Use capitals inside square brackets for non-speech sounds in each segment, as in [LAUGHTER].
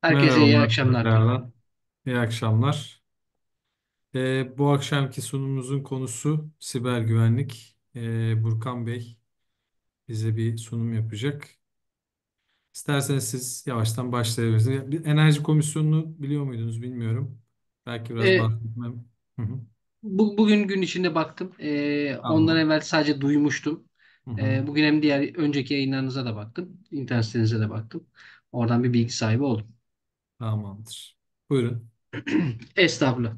Herkese iyi Merhaba akşamlar tekrardan. İyi akşamlar. Ee, bu akşamki sunumumuzun konusu siber güvenlik. Ee, Burkan Bey bize bir sunum yapacak. İsterseniz siz yavaştan başlayabilirsiniz. bir Enerji Komisyonu'nu biliyor muydunuz bilmiyorum. Belki biraz Ee, bahsetmem. Hı hı. bu, bugün gün içinde baktım. Ee, ondan Tamam. evvel sadece duymuştum. Hı ee, hı. Ee, bugün hem diğer önceki yayınlarınıza da baktım. İnternet sitenize de baktım. Oradan bir bilgi sahibi oldum. Tamamdır. Buyurun. [CLEARS THROAT] Estağfurullah.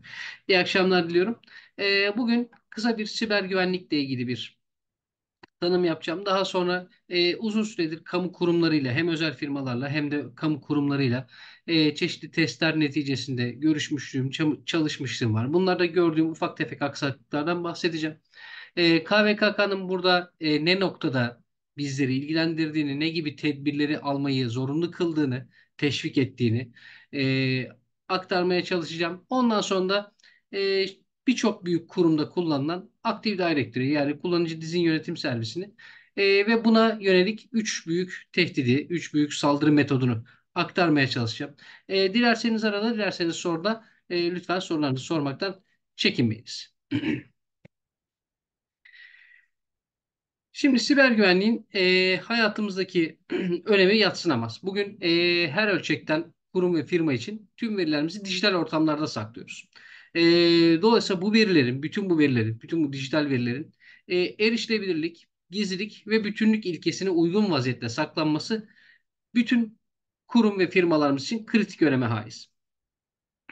İyi akşamlar diliyorum. Ee, bugün kısa bir siber güvenlikle ilgili bir tanım yapacağım. Daha sonra e, uzun süredir kamu kurumlarıyla hem özel firmalarla hem de kamu kurumlarıyla e, çeşitli testler neticesinde görüşmüşlüğüm, çam- çalışmışlığım var. Bunlarda gördüğüm ufak tefek aksaklıklardan bahsedeceğim. E, KVKK'nın burada e, ne noktada bizleri ilgilendirdiğini, ne gibi tedbirleri almayı zorunlu kıldığını teşvik ettiğini e, aktarmaya çalışacağım. Ondan sonra da e, birçok büyük kurumda kullanılan Active Directory yani kullanıcı dizin yönetim servisini e, ve buna yönelik 3 büyük tehdidi, 3 büyük saldırı metodunu aktarmaya çalışacağım. E, dilerseniz arada, dilerseniz soruda e, lütfen sorularınızı sormaktan çekinmeyiniz. [CLEARS THROAT] Şimdi siber güvenliğin e, hayatımızdaki [CLEARS THROAT] önemi yatsınamaz. Bugün e, her ölçekten kurum ve firma için tüm verilerimizi dijital ortamlarda saklıyoruz. E, dolayısıyla bu verilerin, bütün bu verilerin, bütün bu dijital verilerin e, erişilebilirlik, gizlilik ve bütünlük ilkesine uygun vaziyette saklanması bütün kurum ve firmalarımız için kritik öneme haiz.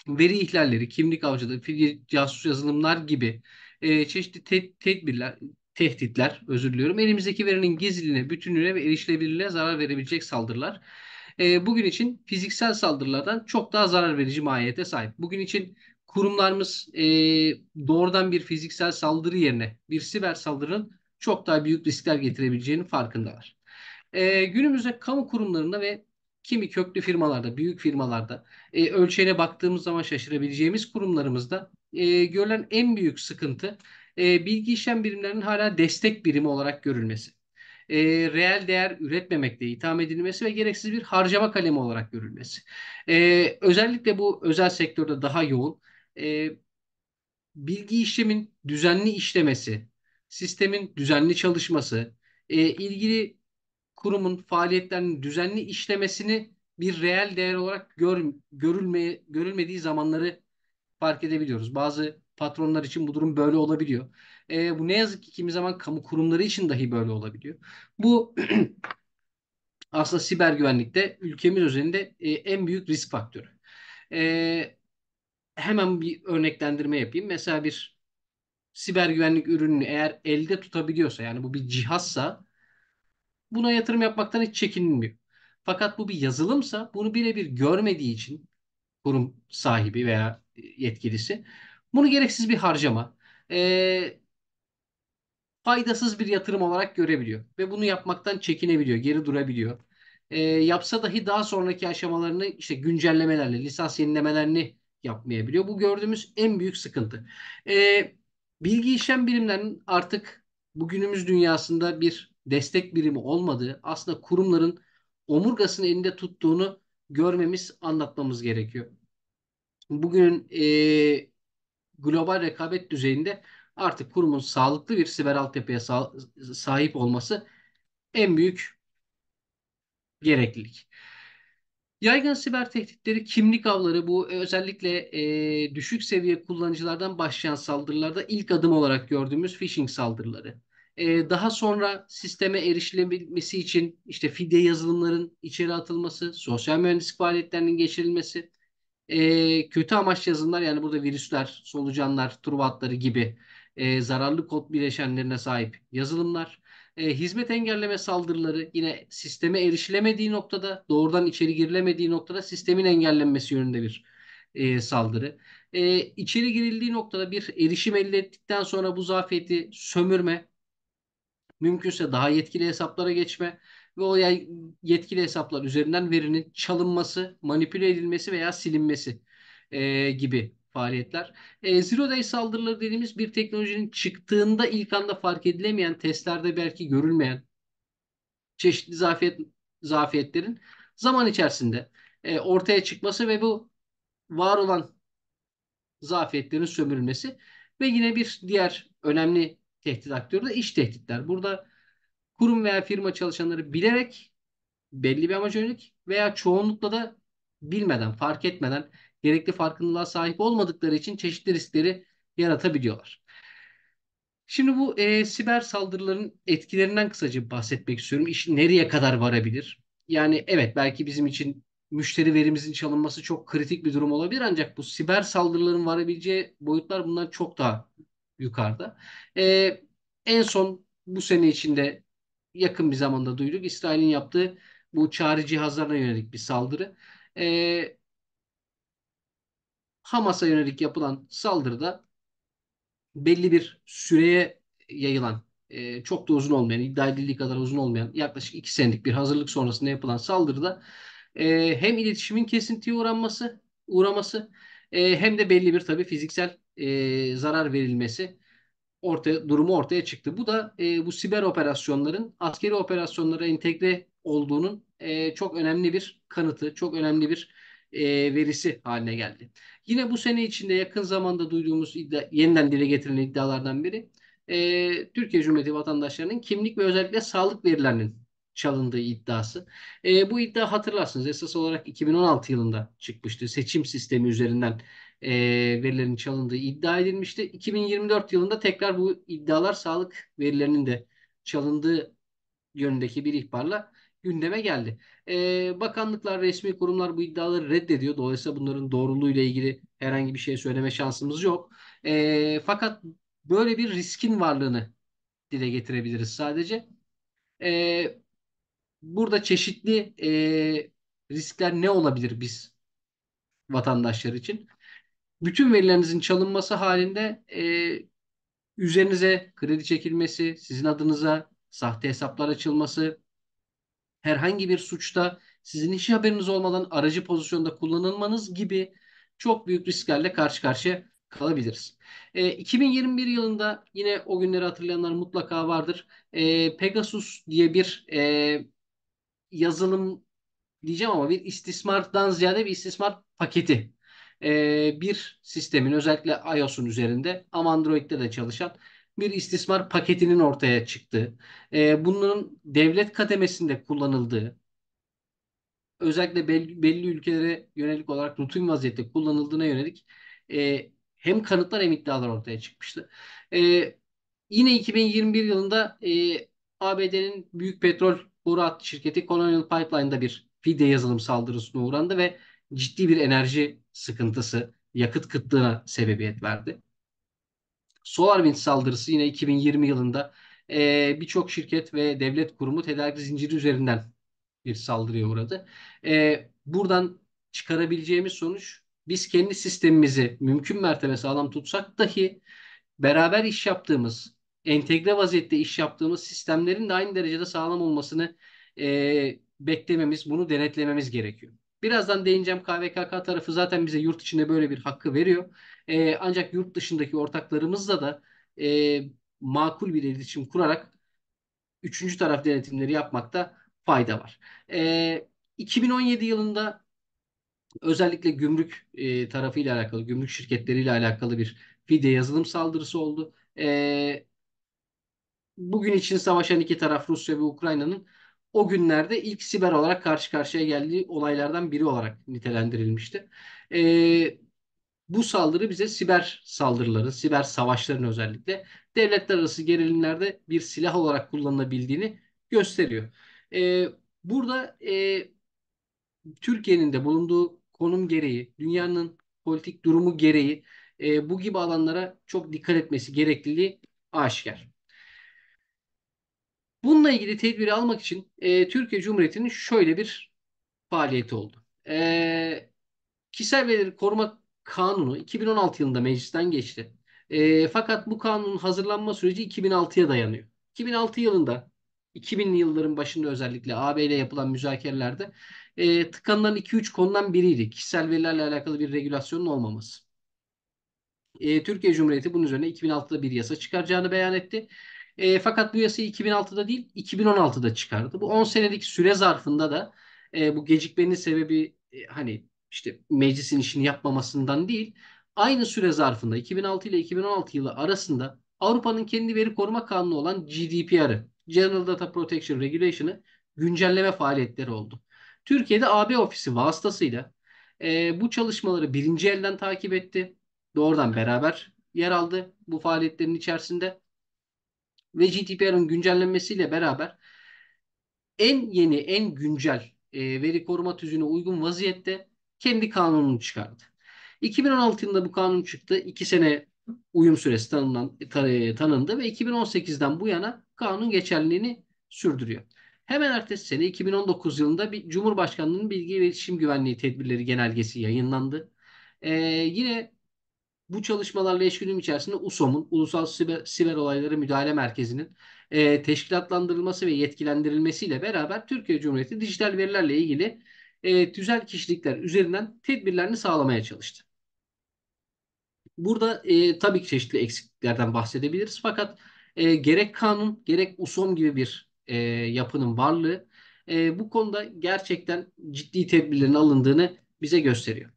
Veri ihlalleri, kimlik avcılığı, casus yazılımlar gibi e, çeşitli te tedbirler, tehditler, özür diliyorum. Elimizdeki verinin gizliliğine, bütünlüğüne ve erişilebilirliğe zarar verebilecek saldırılar. E, bugün için fiziksel saldırılardan çok daha zarar verici mahiyete sahip. Bugün için kurumlarımız e, doğrudan bir fiziksel saldırı yerine bir siber saldırının çok daha büyük riskler getirebileceğinin farkındalar. E, günümüzde kamu kurumlarında ve kimi köklü firmalarda, büyük firmalarda e, ölçeğine baktığımız zaman şaşırabileceğimiz kurumlarımızda e, görülen en büyük sıkıntı e, bilgi işlem birimlerinin hala destek birimi olarak görülmesi. E, reel değer üretmemekle itham edilmesi ve gereksiz bir harcama kalemi olarak görülmesi. E, özellikle bu özel sektörde daha yoğun. E, bilgi işlemin düzenli işlemesi, sistemin düzenli çalışması, e, ilgili kurumun faaliyetlerinin düzenli işlemesini bir reel değer olarak gör, görülme, görülmediği zamanları fark edebiliyoruz. Bazı patronlar için bu durum böyle olabiliyor. E, bu ne yazık ki kimi zaman kamu kurumları için dahi böyle olabiliyor. Bu [CLEARS THROAT] aslında siber güvenlikte ülkemiz üzerinde e, en büyük risk faktörü. E, hemen bir örneklendirme yapayım. Mesela bir siber güvenlik ürününü eğer elde tutabiliyorsa yani bu bir cihazsa buna yatırım yapmaktan hiç çekinmiyor. Fakat bu bir yazılımsa bunu birebir görmediği için kurum sahibi veya yetkilisi bunu gereksiz bir harcama, e, faydasız bir yatırım olarak görebiliyor ve bunu yapmaktan çekinebiliyor, geri durabiliyor. E, yapsa dahi daha sonraki aşamalarını işte güncellemelerle, lisans yenilemelerini yapmayabiliyor. Bu gördüğümüz en büyük sıkıntı. E, bilgi işlem birimlerinin artık bugünümüz dünyasında bir destek birimi olmadığı, aslında kurumların omurgasını elinde tuttuğunu görmemiz, anlatmamız gerekiyor. Bugün e, global rekabet düzeyinde artık kurumun sağlıklı bir siber altyapıya sah sahip olması en büyük gereklilik. Yaygın siber tehditleri, kimlik avları bu özellikle e, düşük seviye kullanıcılardan başlayan saldırılarda ilk adım olarak gördüğümüz phishing saldırıları. E, daha sonra sisteme erişilebilmesi için işte fide yazılımların içeri atılması, sosyal mühendislik faaliyetlerinin geçirilmesi, e, kötü amaç yazılımlar yani burada virüsler, solucanlar, truva atları gibi e, zararlı kod bileşenlerine sahip yazılımlar. E, hizmet engelleme saldırıları yine sisteme erişilemediği noktada doğrudan içeri girilemediği noktada sistemin engellenmesi yönünde bir e, saldırı. E, içeri girildiği noktada bir erişim elde ettikten sonra bu zafiyeti sömürme, mümkünse daha yetkili hesaplara geçme, ve o yetkili hesaplar üzerinden verinin çalınması, manipüle edilmesi veya silinmesi e, gibi faaliyetler. E, Zero Day saldırıları dediğimiz bir teknolojinin çıktığında ilk anda fark edilemeyen, testlerde belki görülmeyen çeşitli zafiyet, zafiyetlerin zaman içerisinde e, ortaya çıkması ve bu var olan zafiyetlerin sömürülmesi ve yine bir diğer önemli tehdit aktörü de iş tehditler. Burada kurum veya firma çalışanları bilerek belli bir amaç yönelik veya çoğunlukla da bilmeden, fark etmeden gerekli farkındalığa sahip olmadıkları için çeşitli riskleri yaratabiliyorlar. Şimdi bu e, siber saldırıların etkilerinden kısaca bahsetmek istiyorum. İş nereye kadar varabilir? Yani evet belki bizim için müşteri verimizin çalınması çok kritik bir durum olabilir ancak bu siber saldırıların varabileceği boyutlar bundan çok daha yukarıda. E, en son bu sene içinde yakın bir zamanda duyduk. İsrail'in yaptığı bu çağrı cihazlarına yönelik bir saldırı. E, Hamas'a yönelik yapılan saldırıda belli bir süreye yayılan e, çok da uzun olmayan, iddia edildiği kadar uzun olmayan yaklaşık iki senelik bir hazırlık sonrasında yapılan saldırıda e, hem iletişimin kesintiye uğraması, uğraması e, hem de belli bir tabii fiziksel e, zarar verilmesi ortaya durumu ortaya çıktı. Bu da e, bu siber operasyonların askeri operasyonlara entegre olduğunun e, çok önemli bir kanıtı, çok önemli bir e, verisi haline geldi. Yine bu sene içinde yakın zamanda duyduğumuz iddia, yeniden dile getirilen iddialardan biri e, Türkiye Cumhuriyeti vatandaşlarının kimlik ve özellikle sağlık verilerinin çalındığı iddiası. E, bu iddia hatırlarsınız esas olarak 2016 yılında çıkmıştı. Seçim sistemi üzerinden e, verilerin çalındığı iddia edilmişti. 2024 yılında tekrar bu iddialar sağlık verilerinin de çalındığı yönündeki bir ihbarla gündeme geldi. E, bakanlıklar, resmi kurumlar bu iddiaları reddediyor. Dolayısıyla bunların doğruluğuyla ilgili herhangi bir şey söyleme şansımız yok. E, fakat böyle bir riskin varlığını dile getirebiliriz sadece. E, burada çeşitli e, riskler ne olabilir biz vatandaşlar için? bütün verilerinizin çalınması halinde e, üzerinize kredi çekilmesi, sizin adınıza sahte hesaplar açılması, herhangi bir suçta sizin hiç haberiniz olmadan aracı pozisyonda kullanılmanız gibi çok büyük risklerle karşı karşıya kalabiliriz. E, 2021 yılında yine o günleri hatırlayanlar mutlaka vardır. E, Pegasus diye bir e, yazılım diyeceğim ama bir istismardan ziyade bir istismar paketi e, bir sistemin özellikle iOS'un üzerinde ama Android'de de çalışan bir istismar paketinin ortaya çıktığı, e, bunların devlet kademesinde kullanıldığı, özellikle belli, belli ülkelere yönelik olarak rutin vaziyette kullanıldığına yönelik e, hem kanıtlar hem iddialar ortaya çıkmıştı. E, yine 2021 yılında e, ABD'nin büyük petrol boru hattı şirketi Colonial Pipeline'da bir fide yazılım saldırısına uğrandı ve ciddi bir enerji sıkıntısı yakıt kıtlığına sebebiyet verdi. SolarWinds saldırısı yine 2020 yılında e, birçok şirket ve devlet kurumu tedarik zinciri üzerinden bir saldırıya uğradı. E, buradan çıkarabileceğimiz sonuç biz kendi sistemimizi mümkün mertebe sağlam tutsak dahi beraber iş yaptığımız, entegre vaziyette iş yaptığımız sistemlerin de aynı derecede sağlam olmasını e, beklememiz, bunu denetlememiz gerekiyor. Birazdan değineceğim KVKK tarafı zaten bize yurt içinde böyle bir hakkı veriyor. E, ancak yurt dışındaki ortaklarımızla da e, makul bir iletişim kurarak üçüncü taraf denetimleri yapmakta fayda var. E, ee, 2017 yılında özellikle gümrük e, tarafıyla alakalı, gümrük şirketleriyle alakalı bir fide yazılım saldırısı oldu. E, bugün için savaşan iki taraf Rusya ve Ukrayna'nın o günlerde ilk siber olarak karşı karşıya geldiği olaylardan biri olarak nitelendirilmişti. E, bu saldırı bize siber saldırıların, siber savaşların özellikle devletler arası gerilimlerde bir silah olarak kullanılabildiğini gösteriyor. E, burada e, Türkiye'nin de bulunduğu konum gereği, dünyanın politik durumu gereği e, bu gibi alanlara çok dikkat etmesi gerekliliği aşikar. Bununla ilgili tedbiri almak için e, Türkiye Cumhuriyeti'nin şöyle bir faaliyeti oldu. E, Kişisel Verileri Koruma Kanunu 2016 yılında meclisten geçti. E, fakat bu kanunun hazırlanma süreci 2006'ya dayanıyor. 2006 yılında 2000'li yılların başında özellikle AB ile yapılan müzakerelerde e, tıkanılan 2-3 konudan biriydi. Kişisel verilerle alakalı bir regülasyonun olmaması. E, Türkiye Cumhuriyeti bunun üzerine 2006'da bir yasa çıkaracağını beyan etti. E, fakat bu yasayı 2006'da değil 2016'da çıkardı. Bu 10 senelik süre zarfında da e, bu gecikmenin sebebi e, hani işte meclisin işini yapmamasından değil aynı süre zarfında 2006 ile 2016 yılı arasında Avrupa'nın kendi veri koruma kanunu olan GDPR'ı General Data Protection Regulation'ı güncelleme faaliyetleri oldu. Türkiye'de AB ofisi vasıtasıyla e, bu çalışmaları birinci elden takip etti. Doğrudan beraber yer aldı bu faaliyetlerin içerisinde ve GDPR'ın güncellenmesiyle beraber en yeni, en güncel e, veri koruma tüzüğüne uygun vaziyette kendi kanununu çıkardı. 2016 yılında bu kanun çıktı. 2 sene uyum süresi tanınan, e, tanındı ve 2018'den bu yana kanun geçerliliğini sürdürüyor. Hemen ertesi sene 2019 yılında bir Cumhurbaşkanlığının Bilgi ve İletişim Güvenliği Tedbirleri Genelgesi yayınlandı. Ee, yine bu çalışmalarla eş içerisinde USOM'un Ulusal Siber, Siber Olayları Müdahale Merkezi'nin e, teşkilatlandırılması ve yetkilendirilmesiyle beraber Türkiye Cumhuriyeti dijital verilerle ilgili e, tüzel kişilikler üzerinden tedbirlerini sağlamaya çalıştı. Burada e, tabii ki çeşitli eksikliklerden bahsedebiliriz fakat e, gerek kanun gerek USOM gibi bir e, yapının varlığı e, bu konuda gerçekten ciddi tedbirlerin alındığını bize gösteriyor.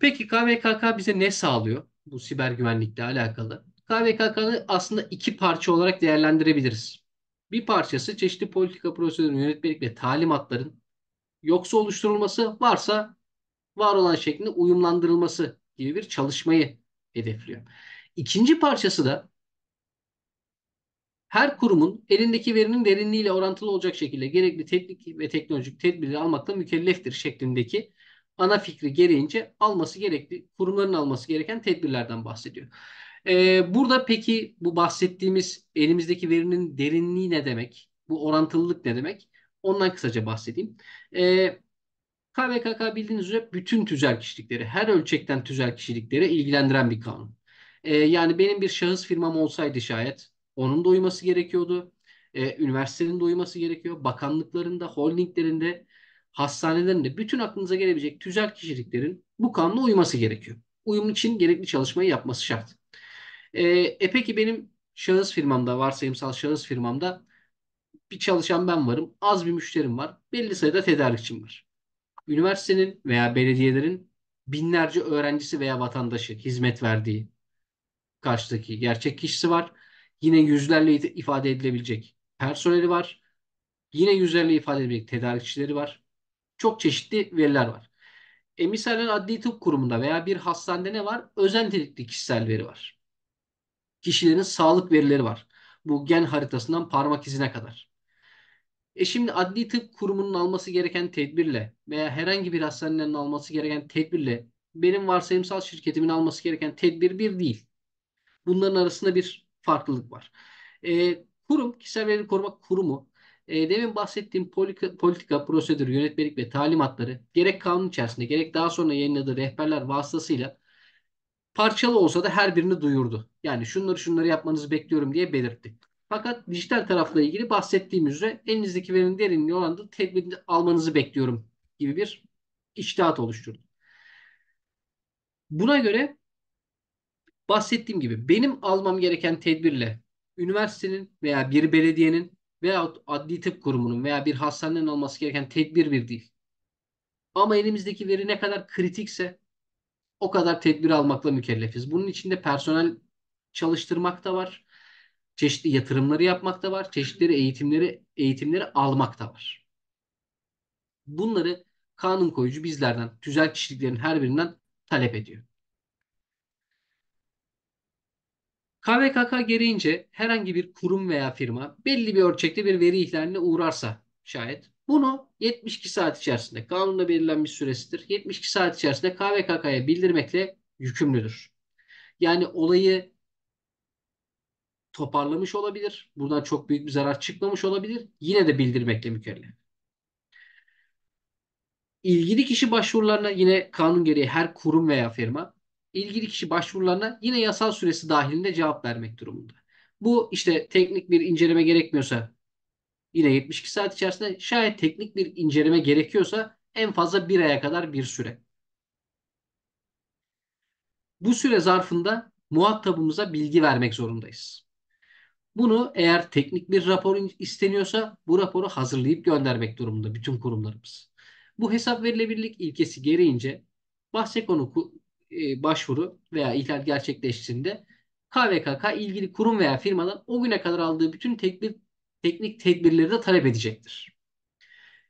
Peki KVKK bize ne sağlıyor bu siber güvenlikle alakalı? KVKK'nı aslında iki parça olarak değerlendirebiliriz. Bir parçası çeşitli politika, prosedür, yönetmelik ve talimatların yoksa oluşturulması, varsa var olan şeklinde uyumlandırılması gibi bir çalışmayı hedefliyor. İkinci parçası da her kurumun elindeki verinin derinliğiyle orantılı olacak şekilde gerekli teknik ve teknolojik tedbirleri almakla mükelleftir şeklindeki ana fikri gereğince alması gerekli, kurumların alması gereken tedbirlerden bahsediyor. Ee, burada peki bu bahsettiğimiz elimizdeki verinin derinliği ne demek? Bu orantılılık ne demek? Ondan kısaca bahsedeyim. Ee, KVKK bildiğiniz üzere bütün tüzel kişilikleri, her ölçekten tüzel kişilikleri ilgilendiren bir kanun. Ee, yani benim bir şahıs firmam olsaydı şayet onun da uyması gerekiyordu. Ee, üniversitenin de uyması gerekiyor. holdinglerin de hastanelerinde bütün aklınıza gelebilecek tüzel kişiliklerin bu kanuna uyması gerekiyor. Uyum için gerekli çalışmayı yapması şart. E, e peki benim şahıs firmamda, varsayımsal şahıs firmamda bir çalışan ben varım, az bir müşterim var, belli sayıda tedarikçim var. Üniversitenin veya belediyelerin binlerce öğrencisi veya vatandaşı hizmet verdiği karşıdaki gerçek kişisi var. Yine yüzlerle ifade edilebilecek personeli var. Yine yüzlerle ifade edilebilecek tedarikçileri var çok çeşitli veriler var. E misalen adli tıp kurumunda veya bir hastanede ne var? Özel nitelikli kişisel veri var. Kişilerin sağlık verileri var. Bu gen haritasından parmak izine kadar. E şimdi adli tıp kurumunun alması gereken tedbirle veya herhangi bir hastanenin alması gereken tedbirle benim varsayımsal şirketimin alması gereken tedbir bir değil. Bunların arasında bir farklılık var. E, kurum, kişisel veri koruma kurumu e, demin bahsettiğim politika, politika, prosedür, yönetmelik ve talimatları gerek kanun içerisinde gerek daha sonra yayınladığı rehberler vasıtasıyla parçalı olsa da her birini duyurdu. Yani şunları şunları yapmanızı bekliyorum diye belirtti. Fakat dijital tarafla ilgili bahsettiğim üzere elinizdeki verinin derinliği oranında tedbirini almanızı bekliyorum gibi bir içtihat oluşturdu. Buna göre bahsettiğim gibi benim almam gereken tedbirle üniversitenin veya bir belediyenin veya adli tıp kurumunun veya bir hastanenin alması gereken tedbir bir değil. Ama elimizdeki veri ne kadar kritikse o kadar tedbir almakla mükellefiz. Bunun içinde personel çalıştırmak da var. Çeşitli yatırımları yapmak da var. çeşitleri eğitimleri eğitimleri almak da var. Bunları kanun koyucu bizlerden, tüzel kişiliklerin her birinden talep ediyor. KVKK gereğince herhangi bir kurum veya firma belli bir ölçekte bir veri ihlaline uğrarsa şayet bunu 72 saat içerisinde kanunda belirlenmiş süresidir. 72 saat içerisinde KVKK'ya bildirmekle yükümlüdür. Yani olayı toparlamış olabilir. Buradan çok büyük bir zarar çıkmamış olabilir. Yine de bildirmekle mükellef. İlgili kişi başvurularına yine kanun gereği her kurum veya firma ilgili kişi başvurularına yine yasal süresi dahilinde cevap vermek durumunda. Bu işte teknik bir inceleme gerekmiyorsa yine 72 saat içerisinde şayet teknik bir inceleme gerekiyorsa en fazla bir aya kadar bir süre. Bu süre zarfında muhatabımıza bilgi vermek zorundayız. Bunu eğer teknik bir rapor isteniyorsa bu raporu hazırlayıp göndermek durumunda bütün kurumlarımız. Bu hesap verilebilirlik ilkesi gereğince bahse konu e, başvuru veya ihlal gerçekleştiğinde KVKK ilgili kurum veya firmadan o güne kadar aldığı bütün tekbir, teknik tedbirleri de talep edecektir.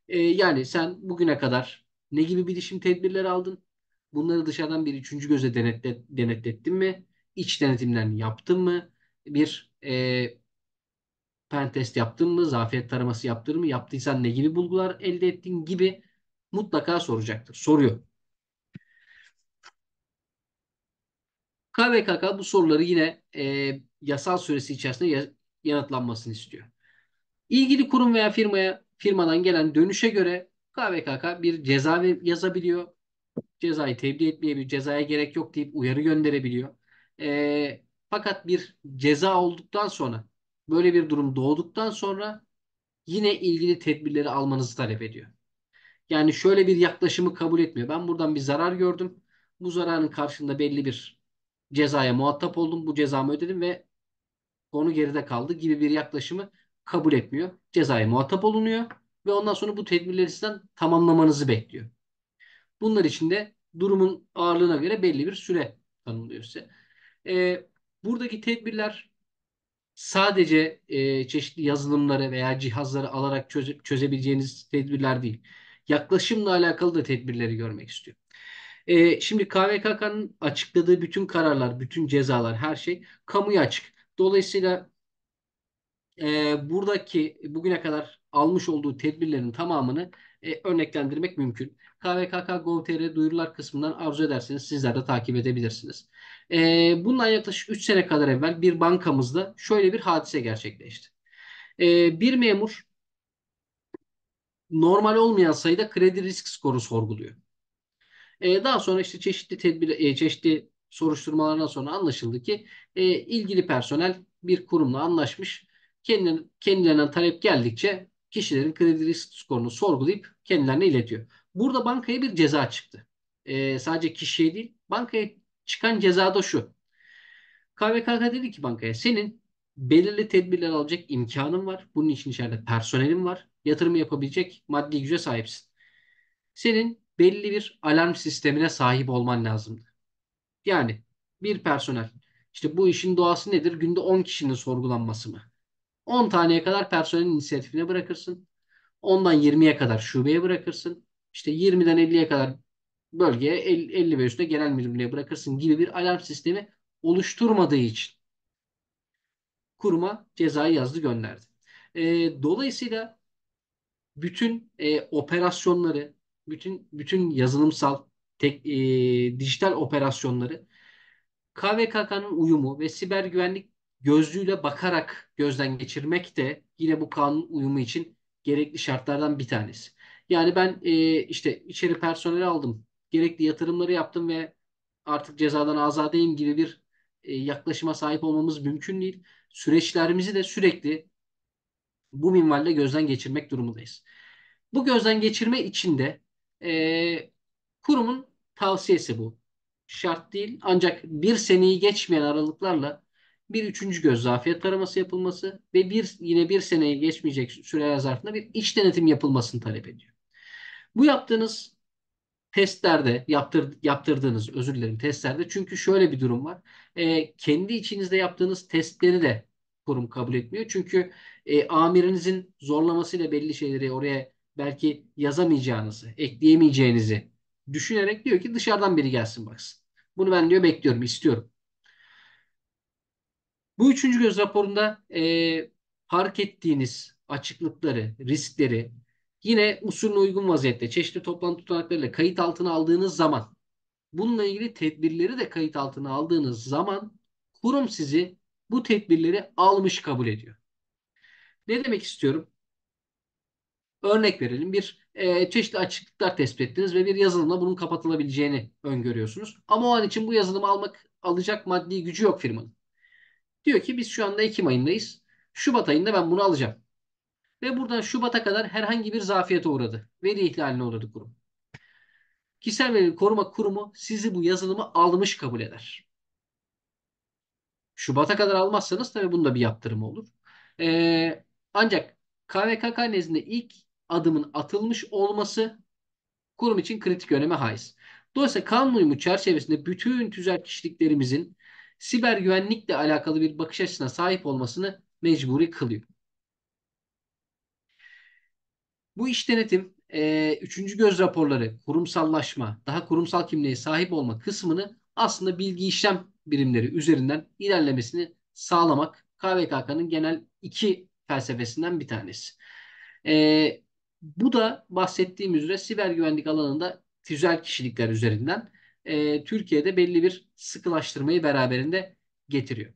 E, yani sen bugüne kadar ne gibi bilişim tedbirleri aldın? Bunları dışarıdan bir üçüncü göze denetle, denetlettin mi? İç denetimlerini yaptın mı? Bir e, pen test yaptın mı? Zafiyet taraması yaptın mı? Yaptıysan ne gibi bulgular elde ettin gibi mutlaka soracaktır. Soruyor. KVKK bu soruları yine e, yasal süresi içerisinde ya, yanıtlanmasını istiyor. İlgili kurum veya firmaya firmadan gelen dönüşe göre KVKK bir ceza yazabiliyor. Cezayı tebliğ etmeyebiliyor. Cezaya gerek yok deyip uyarı gönderebiliyor. E, fakat bir ceza olduktan sonra böyle bir durum doğduktan sonra yine ilgili tedbirleri almanızı talep ediyor. Yani şöyle bir yaklaşımı kabul etmiyor. Ben buradan bir zarar gördüm. Bu zararın karşında belli bir cezaya muhatap oldum. Bu cezamı ödedim ve konu geride kaldı gibi bir yaklaşımı kabul etmiyor. Cezaya muhatap olunuyor ve ondan sonra bu tedbirleri sizden tamamlamanızı bekliyor. Bunlar için de durumun ağırlığına göre belli bir süre tanımlıyor size. E, buradaki tedbirler sadece e, çeşitli yazılımları veya cihazları alarak çöze, çözebileceğiniz tedbirler değil. Yaklaşımla alakalı da tedbirleri görmek istiyor. Ee, şimdi KVKK'nın açıkladığı bütün kararlar, bütün cezalar, her şey kamuya açık. Dolayısıyla e, buradaki bugüne kadar almış olduğu tedbirlerin tamamını e, örneklendirmek mümkün. KVKK Gov.tr duyurular kısmından arzu ederseniz sizler de takip edebilirsiniz. E, bundan yaklaşık 3 sene kadar evvel bir bankamızda şöyle bir hadise gerçekleşti. E, bir memur normal olmayan sayıda kredi risk skoru sorguluyor. E, daha sonra işte çeşitli tedbir, e, çeşitli soruşturmalarına sonra anlaşıldı ki e, ilgili personel bir kurumla anlaşmış. Kendilerine, kendilerine talep geldikçe kişilerin kredi risk skorunu sorgulayıp kendilerine iletiyor. Burada bankaya bir ceza çıktı. E, sadece kişiye değil bankaya çıkan ceza da şu. KVKK dedi ki bankaya senin belirli tedbirler alacak imkanın var. Bunun için içeride personelin var. Yatırımı yapabilecek maddi güce sahipsin. Senin belli bir alarm sistemine sahip olman lazımdı. Yani bir personel işte bu işin doğası nedir? Günde 10 kişinin sorgulanması mı? 10 taneye kadar personelin inisiyatifine bırakırsın. Ondan 20'ye kadar şubeye bırakırsın. İşte 20'den 50'ye kadar bölgeye 50 ve üstüne genel müdürlüğe bırakırsın gibi bir alarm sistemi oluşturmadığı için kuruma cezayı yazdı gönderdi. E, dolayısıyla bütün e, operasyonları bütün bütün yazılımsal tek, e, dijital operasyonları KVKK'nın uyumu ve siber güvenlik gözlüğüyle bakarak gözden geçirmek de yine bu kanun uyumu için gerekli şartlardan bir tanesi. Yani ben e, işte içeri personeli aldım, gerekli yatırımları yaptım ve artık cezadan azadeyim gibi bir e, yaklaşıma sahip olmamız mümkün değil. Süreçlerimizi de sürekli bu minvalde gözden geçirmek durumundayız. Bu gözden geçirme içinde e, kurumun tavsiyesi bu. Şart değil ancak bir seneyi geçmeyen aralıklarla bir üçüncü göz zafiyet taraması yapılması ve bir yine bir seneyi geçmeyecek süreler zarfında bir iç denetim yapılmasını talep ediyor. Bu yaptığınız testlerde yaptır, yaptırdığınız özür dilerim testlerde çünkü şöyle bir durum var. E, kendi içinizde yaptığınız testleri de kurum kabul etmiyor. Çünkü e, amirinizin zorlamasıyla belli şeyleri oraya belki yazamayacağınızı, ekleyemeyeceğinizi düşünerek diyor ki dışarıdan biri gelsin baksın. Bunu ben diyor bekliyorum, istiyorum. Bu üçüncü göz raporunda e, fark ettiğiniz açıklıkları, riskleri yine usulüne uygun vaziyette çeşitli toplantı tutanaklarıyla kayıt altına aldığınız zaman bununla ilgili tedbirleri de kayıt altına aldığınız zaman kurum sizi bu tedbirleri almış kabul ediyor. Ne demek istiyorum? Örnek verelim bir e, çeşitli açıklıklar tespit ettiniz ve bir yazılımla bunun kapatılabileceğini öngörüyorsunuz. Ama o an için bu yazılımı almak alacak maddi gücü yok firmanın. Diyor ki biz şu anda Ekim ayındayız. Şubat ayında ben bunu alacağım. Ve buradan Şubat'a kadar herhangi bir zafiyete uğradı. Veri ihlaline uğradı kurum. Kişisel Veri Koruma Kurumu sizi bu yazılımı almış kabul eder. Şubat'a kadar almazsanız tabii bunda bir yaptırım olur. Ee, ancak KVKK nezdinde ilk adımın atılmış olması kurum için kritik öneme haiz. Dolayısıyla kanun uyumu çerçevesinde bütün tüzel kişiliklerimizin siber güvenlikle alakalı bir bakış açısına sahip olmasını mecburi kılıyor. Bu iş denetim, e, üçüncü göz raporları, kurumsallaşma, daha kurumsal kimliğe sahip olma kısmını aslında bilgi işlem birimleri üzerinden ilerlemesini sağlamak KVKK'nın genel iki felsefesinden bir tanesi. E, bu da bahsettiğim üzere siber güvenlik alanında güzel kişilikler üzerinden e, Türkiye'de belli bir sıkılaştırmayı beraberinde getiriyor.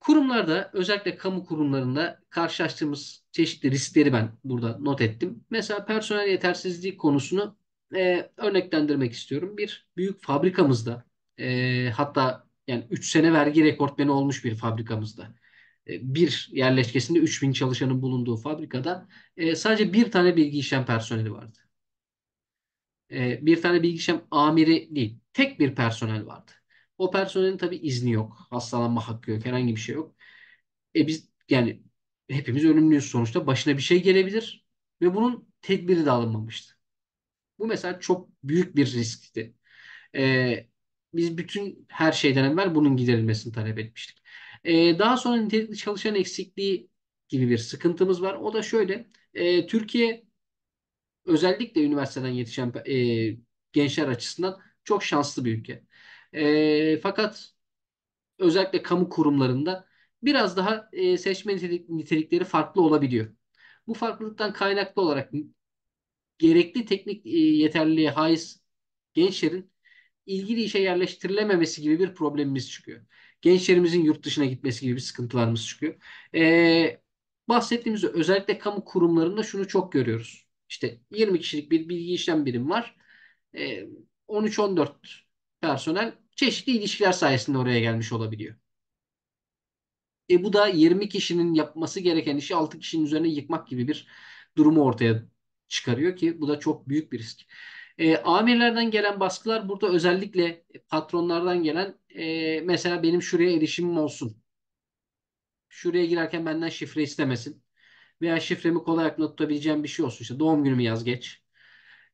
Kurumlarda özellikle kamu kurumlarında karşılaştığımız çeşitli riskleri ben burada not ettim. Mesela personel yetersizliği konusunu e, örneklendirmek istiyorum. Bir büyük fabrikamızda e, hatta yani 3 sene vergi rekortmeni olmuş bir fabrikamızda e, bir yerleşkesinde 3000 çalışanın bulunduğu fabrikada e, sadece bir tane bilgi işlem personeli vardı. E, bir tane bilgi işlem amiri değil. Tek bir personel vardı. O personelin tabii izni yok. Hastalanma hakkı yok. Herhangi bir şey yok. E biz yani hepimiz ölümlüyüz sonuçta. Başına bir şey gelebilir ve bunun tedbiri de alınmamıştı. Bu mesela çok büyük bir riskti. E, biz bütün her şeyden evvel bunun giderilmesini talep etmiştik. Ee, daha sonra nitelikli çalışan eksikliği gibi bir sıkıntımız var. O da şöyle. E, Türkiye özellikle üniversiteden yetişen e, gençler açısından çok şanslı bir ülke. E, fakat özellikle kamu kurumlarında biraz daha e, seçme nitelikleri farklı olabiliyor. Bu farklılıktan kaynaklı olarak gerekli teknik e, yeterliliğe haiz gençlerin ilgili işe yerleştirilememesi gibi bir problemimiz çıkıyor gençlerimizin yurt dışına gitmesi gibi bir sıkıntılarımız çıkıyor. E, bahsettiğimiz özellikle kamu kurumlarında şunu çok görüyoruz. İşte 20 kişilik bir bilgi işlem birim var. E, ee, 13-14 personel çeşitli ilişkiler sayesinde oraya gelmiş olabiliyor. E bu da 20 kişinin yapması gereken işi 6 kişinin üzerine yıkmak gibi bir durumu ortaya çıkarıyor ki bu da çok büyük bir risk. E, amirlerden gelen baskılar burada özellikle patronlardan gelen e, mesela benim şuraya erişimim olsun. Şuraya girerken benden şifre istemesin. Veya şifremi kolay aklımda tutabileceğim bir şey olsun. İşte doğum günümü yaz geç.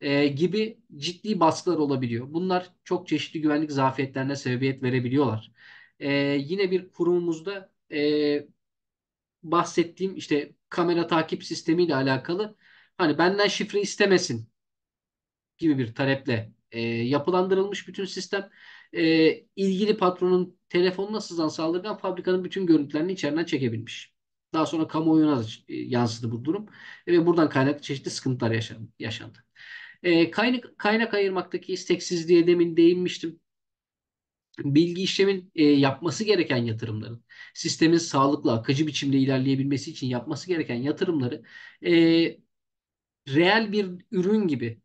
E, gibi ciddi baskılar olabiliyor. Bunlar çok çeşitli güvenlik zafiyetlerine sebebiyet verebiliyorlar. E, yine bir kurumumuzda e, bahsettiğim işte kamera takip sistemiyle alakalı hani benden şifre istemesin gibi bir taleple e, yapılandırılmış bütün sistem. E, ilgili patronun telefonuna sızan saldırgan fabrikanın bütün görüntülerini içeriden çekebilmiş. Daha sonra kamuoyuna e, yansıdı bu durum ve buradan kaynaklı çeşitli sıkıntılar yaşandı. yaşandı. E, kaynak, kaynak ayırmaktaki isteksizliğe demin değinmiştim. Bilgi işlemin e, yapması gereken yatırımların, sistemin sağlıklı, akıcı biçimde ilerleyebilmesi için yapması gereken yatırımları e, reel bir ürün gibi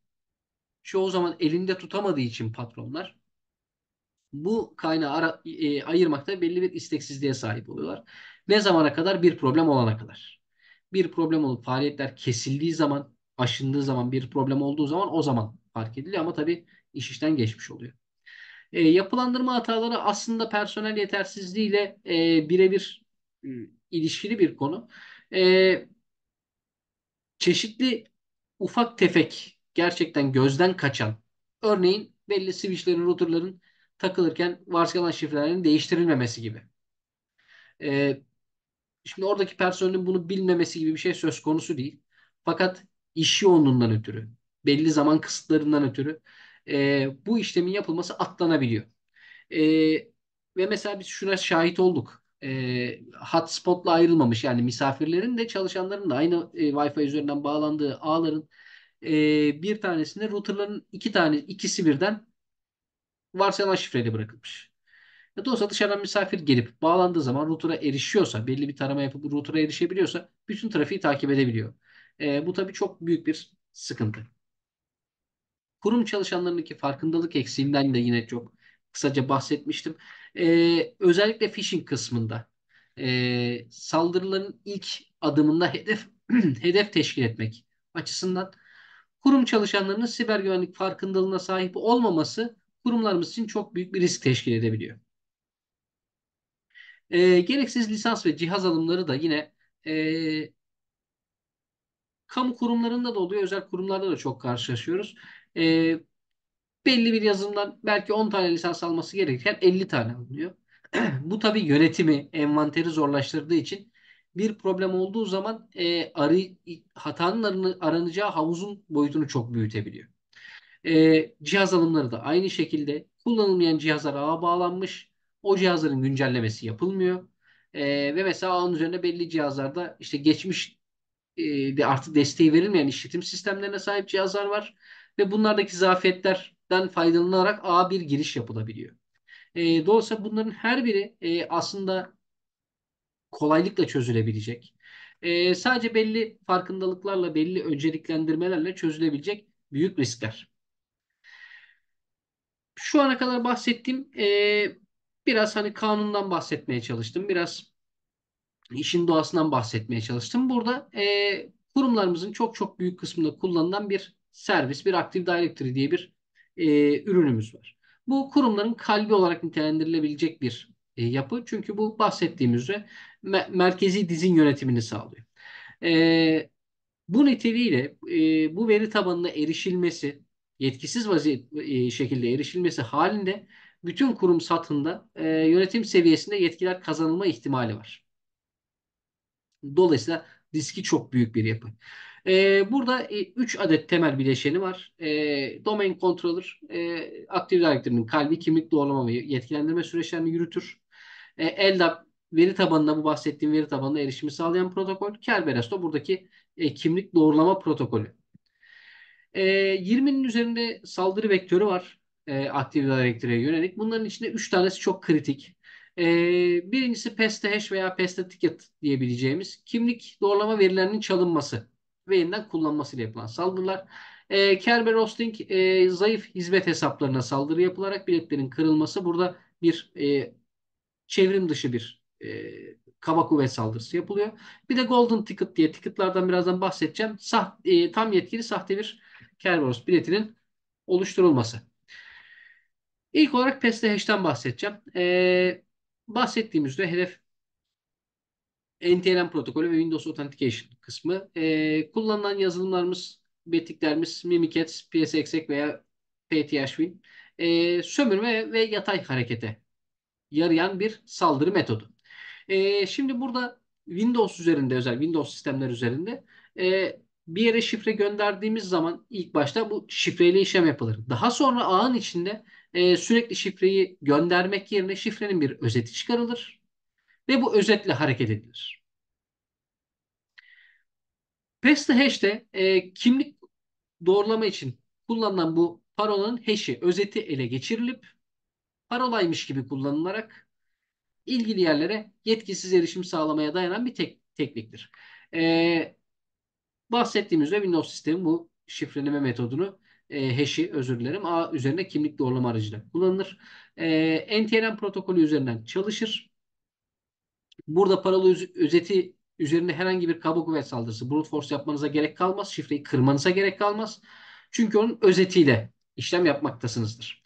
çoğu zaman elinde tutamadığı için patronlar bu kaynağı ara, e, ayırmakta belli bir isteksizliğe sahip oluyorlar. Ne zamana kadar? Bir problem olana kadar. Bir problem olup faaliyetler kesildiği zaman, aşındığı zaman, bir problem olduğu zaman o zaman fark ediliyor ama tabii iş işten geçmiş oluyor. E, yapılandırma hataları aslında personel yetersizliğiyle e, birebir e, ilişkili bir konu. E, çeşitli ufak tefek gerçekten gözden kaçan örneğin belli switchlerin, routerların takılırken varsayılan şifrelerin değiştirilmemesi gibi. Ee, şimdi oradaki personelin bunu bilmemesi gibi bir şey söz konusu değil. Fakat iş yoğunluğundan ötürü, belli zaman kısıtlarından ötürü e, bu işlemin yapılması atlanabiliyor. E, ve mesela biz şuna şahit olduk. E, hotspotla ayrılmamış yani misafirlerin de çalışanların da aynı e, Wi-Fi üzerinden bağlandığı ağların e, bir tanesinde routerların iki tane ikisi birden varsayılan şifreyle bırakılmış. Ya da olsa dışarıdan misafir gelip bağlandığı zaman router'a erişiyorsa, belli bir tarama yapıp router'a erişebiliyorsa bütün trafiği takip edebiliyor. E, bu tabii çok büyük bir sıkıntı. Kurum çalışanlarındaki farkındalık eksiğinden de yine çok kısaca bahsetmiştim. E, özellikle phishing kısmında e, saldırıların ilk adımında hedef [CLEARS THROAT] hedef teşkil etmek açısından kurum çalışanlarının siber güvenlik farkındalığına sahip olmaması kurumlarımız için çok büyük bir risk teşkil edebiliyor. E, gereksiz lisans ve cihaz alımları da yine e, kamu kurumlarında da oluyor, özel kurumlarda da çok karşılaşıyoruz. E, belli bir yazılımdan belki 10 tane lisans alması gerekirken 50 tane alınıyor. [CLEARS THROAT] Bu tabii yönetimi, envanteri zorlaştırdığı için bir problem olduğu zaman e, arı, hatanın aranı, aranacağı havuzun boyutunu çok büyütebiliyor. E, cihaz alımları da aynı şekilde kullanılmayan cihazlar ağa bağlanmış. O cihazların güncellemesi yapılmıyor. E, ve mesela ağın üzerine belli cihazlarda işte geçmiş e, de artık desteği verilmeyen işletim sistemlerine sahip cihazlar var. Ve bunlardaki zafiyetlerden faydalanarak ağa bir giriş yapılabiliyor. E, dolayısıyla bunların her biri e, aslında kolaylıkla çözülebilecek. E, sadece belli farkındalıklarla, belli önceliklendirmelerle çözülebilecek büyük riskler. Şu ana kadar bahsettiğim e, biraz hani kanundan bahsetmeye çalıştım. Biraz işin doğasından bahsetmeye çalıştım. Burada e, kurumlarımızın çok çok büyük kısmında kullanılan bir servis, bir Active Directory diye bir e, ürünümüz var. Bu kurumların kalbi olarak nitelendirilebilecek bir e, yapı. Çünkü bu bahsettiğimizde me- merkezi dizin yönetimini sağlıyor. E, bu niteliğiyle e, bu veri tabanına erişilmesi, yetkisiz vaziyet e, şekilde erişilmesi halinde bütün kurum satında e, yönetim seviyesinde yetkiler kazanılma ihtimali var. Dolayısıyla diski çok büyük bir yapı. E, burada 3 e, adet temel bileşeni var. E, Domain Controller, e, Active Directory'nin kalbi kimlik doğrulama ve yetkilendirme süreçlerini yürütür. E, LDAP veri tabanına bu bahsettiğim veri tabanına erişimi sağlayan protokol. Kerberos da buradaki e, kimlik doğrulama protokolü. E, 20'nin üzerinde saldırı vektörü var e, Active Directory'e yönelik. Bunların içinde 3 tanesi çok kritik. E, birincisi peste hash veya peste ticket diyebileceğimiz kimlik doğrulama verilerinin çalınması ve yeniden kullanmasıyla yapılan saldırılar. E, Kerberos Link e, zayıf hizmet hesaplarına saldırı yapılarak biletlerin kırılması burada bir e, çevrim dışı bir e, kaba kuvvet saldırısı yapılıyor. Bir de golden ticket diye ticketlardan birazdan bahsedeceğim. Saht, e, tam yetkili sahte bir Kerberos biletinin oluşturulması. İlk olarak PSDH'den bahsedeceğim. E, bahsettiğimiz hedef NTLM protokolü ve Windows Authentication kısmı. E, kullanılan yazılımlarımız, betiklerimiz Mimikatz, PSExec veya PTHWin. E, sömürme ve yatay harekete yarayan bir saldırı metodu. E, şimdi burada Windows üzerinde özel Windows sistemler üzerinde e, bir yere şifre gönderdiğimiz zaman ilk başta bu şifreyle işlem yapılır. Daha sonra ağın içinde e, sürekli şifreyi göndermek yerine şifrenin bir özeti çıkarılır ve bu özetle hareket edilir. Paste hash'te e, kimlik doğrulama için kullanılan bu parolanın hash'i, özeti ele geçirilip parolaymış gibi kullanılarak ilgili yerlere yetkisiz erişim sağlamaya dayanan bir tek tekniktir. Ee, bahsettiğimizde Windows sistemi bu şifreleme metodunu e, hash'i özür dilerim a üzerine kimlik doğrulama aracıyla kullanılır. E, ee, NTLM protokolü üzerinden çalışır. Burada paralı özeti üzerinde herhangi bir kaba kuvvet saldırısı brute force yapmanıza gerek kalmaz. Şifreyi kırmanıza gerek kalmaz. Çünkü onun özetiyle işlem yapmaktasınızdır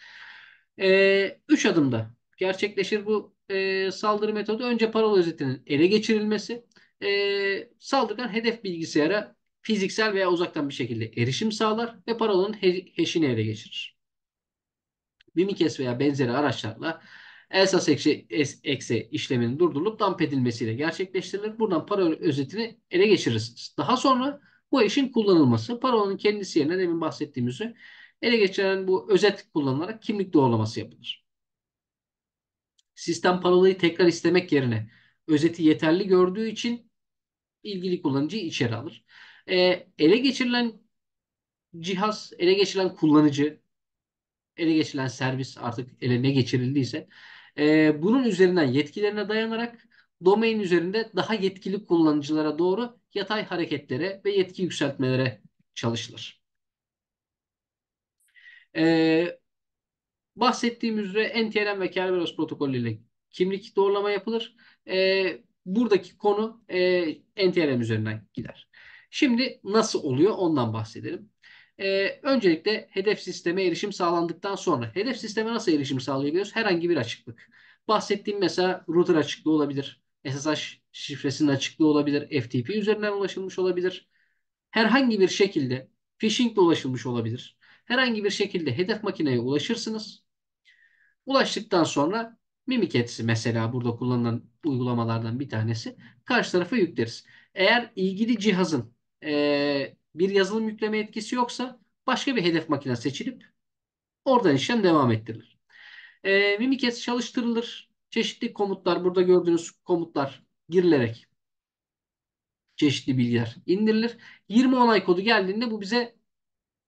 e, üç adımda gerçekleşir bu e, saldırı metodu. Önce parola özetinin ele geçirilmesi, e, saldırgan hedef bilgisayara fiziksel veya uzaktan bir şekilde erişim sağlar ve parolanın he hash'ini ele geçirir. Mimikes veya benzeri araçlarla Elsas ekşi, ekse işleminin durdurulup dump edilmesiyle gerçekleştirilir. Buradan parola özetini ele geçirirsiniz. Daha sonra bu işin kullanılması parolanın kendisi yerine demin bahsettiğimizi. Ele geçiren bu özet kullanılarak kimlik doğrulaması yapılır. Sistem parolayı tekrar istemek yerine özeti yeterli gördüğü için ilgili kullanıcıyı içeri alır. E, ele geçirilen cihaz, ele geçirilen kullanıcı, ele geçirilen servis artık ele ne geçirildiyse e, bunun üzerinden yetkilerine dayanarak domain üzerinde daha yetkili kullanıcılara doğru yatay hareketlere ve yetki yükseltmelere çalışılır. Ee, bahsettiğim üzere NTLM ve Kerberos protokolü ile kimlik doğrulama yapılır. Ee, buradaki konu e, NTLM üzerinden gider. Şimdi nasıl oluyor ondan bahsedelim. Ee, öncelikle hedef sisteme erişim sağlandıktan sonra hedef sisteme nasıl erişim sağlayabiliyoruz? Herhangi bir açıklık. Bahsettiğim mesela router açıklığı olabilir. SSH şifresinin açıklığı olabilir. FTP üzerinden ulaşılmış olabilir. Herhangi bir şekilde phishing ulaşılmış olabilir. Herhangi bir şekilde hedef makineye ulaşırsınız. Ulaştıktan sonra Mimiketsi mesela burada kullanılan uygulamalardan bir tanesi. Karşı tarafa yükleriz. Eğer ilgili cihazın e, bir yazılım yükleme etkisi yoksa başka bir hedef makine seçilip oradan işlem devam ettirilir. E, Mimiketsi çalıştırılır. Çeşitli komutlar burada gördüğünüz komutlar girilerek çeşitli bilgiler indirilir. 20 onay kodu geldiğinde bu bize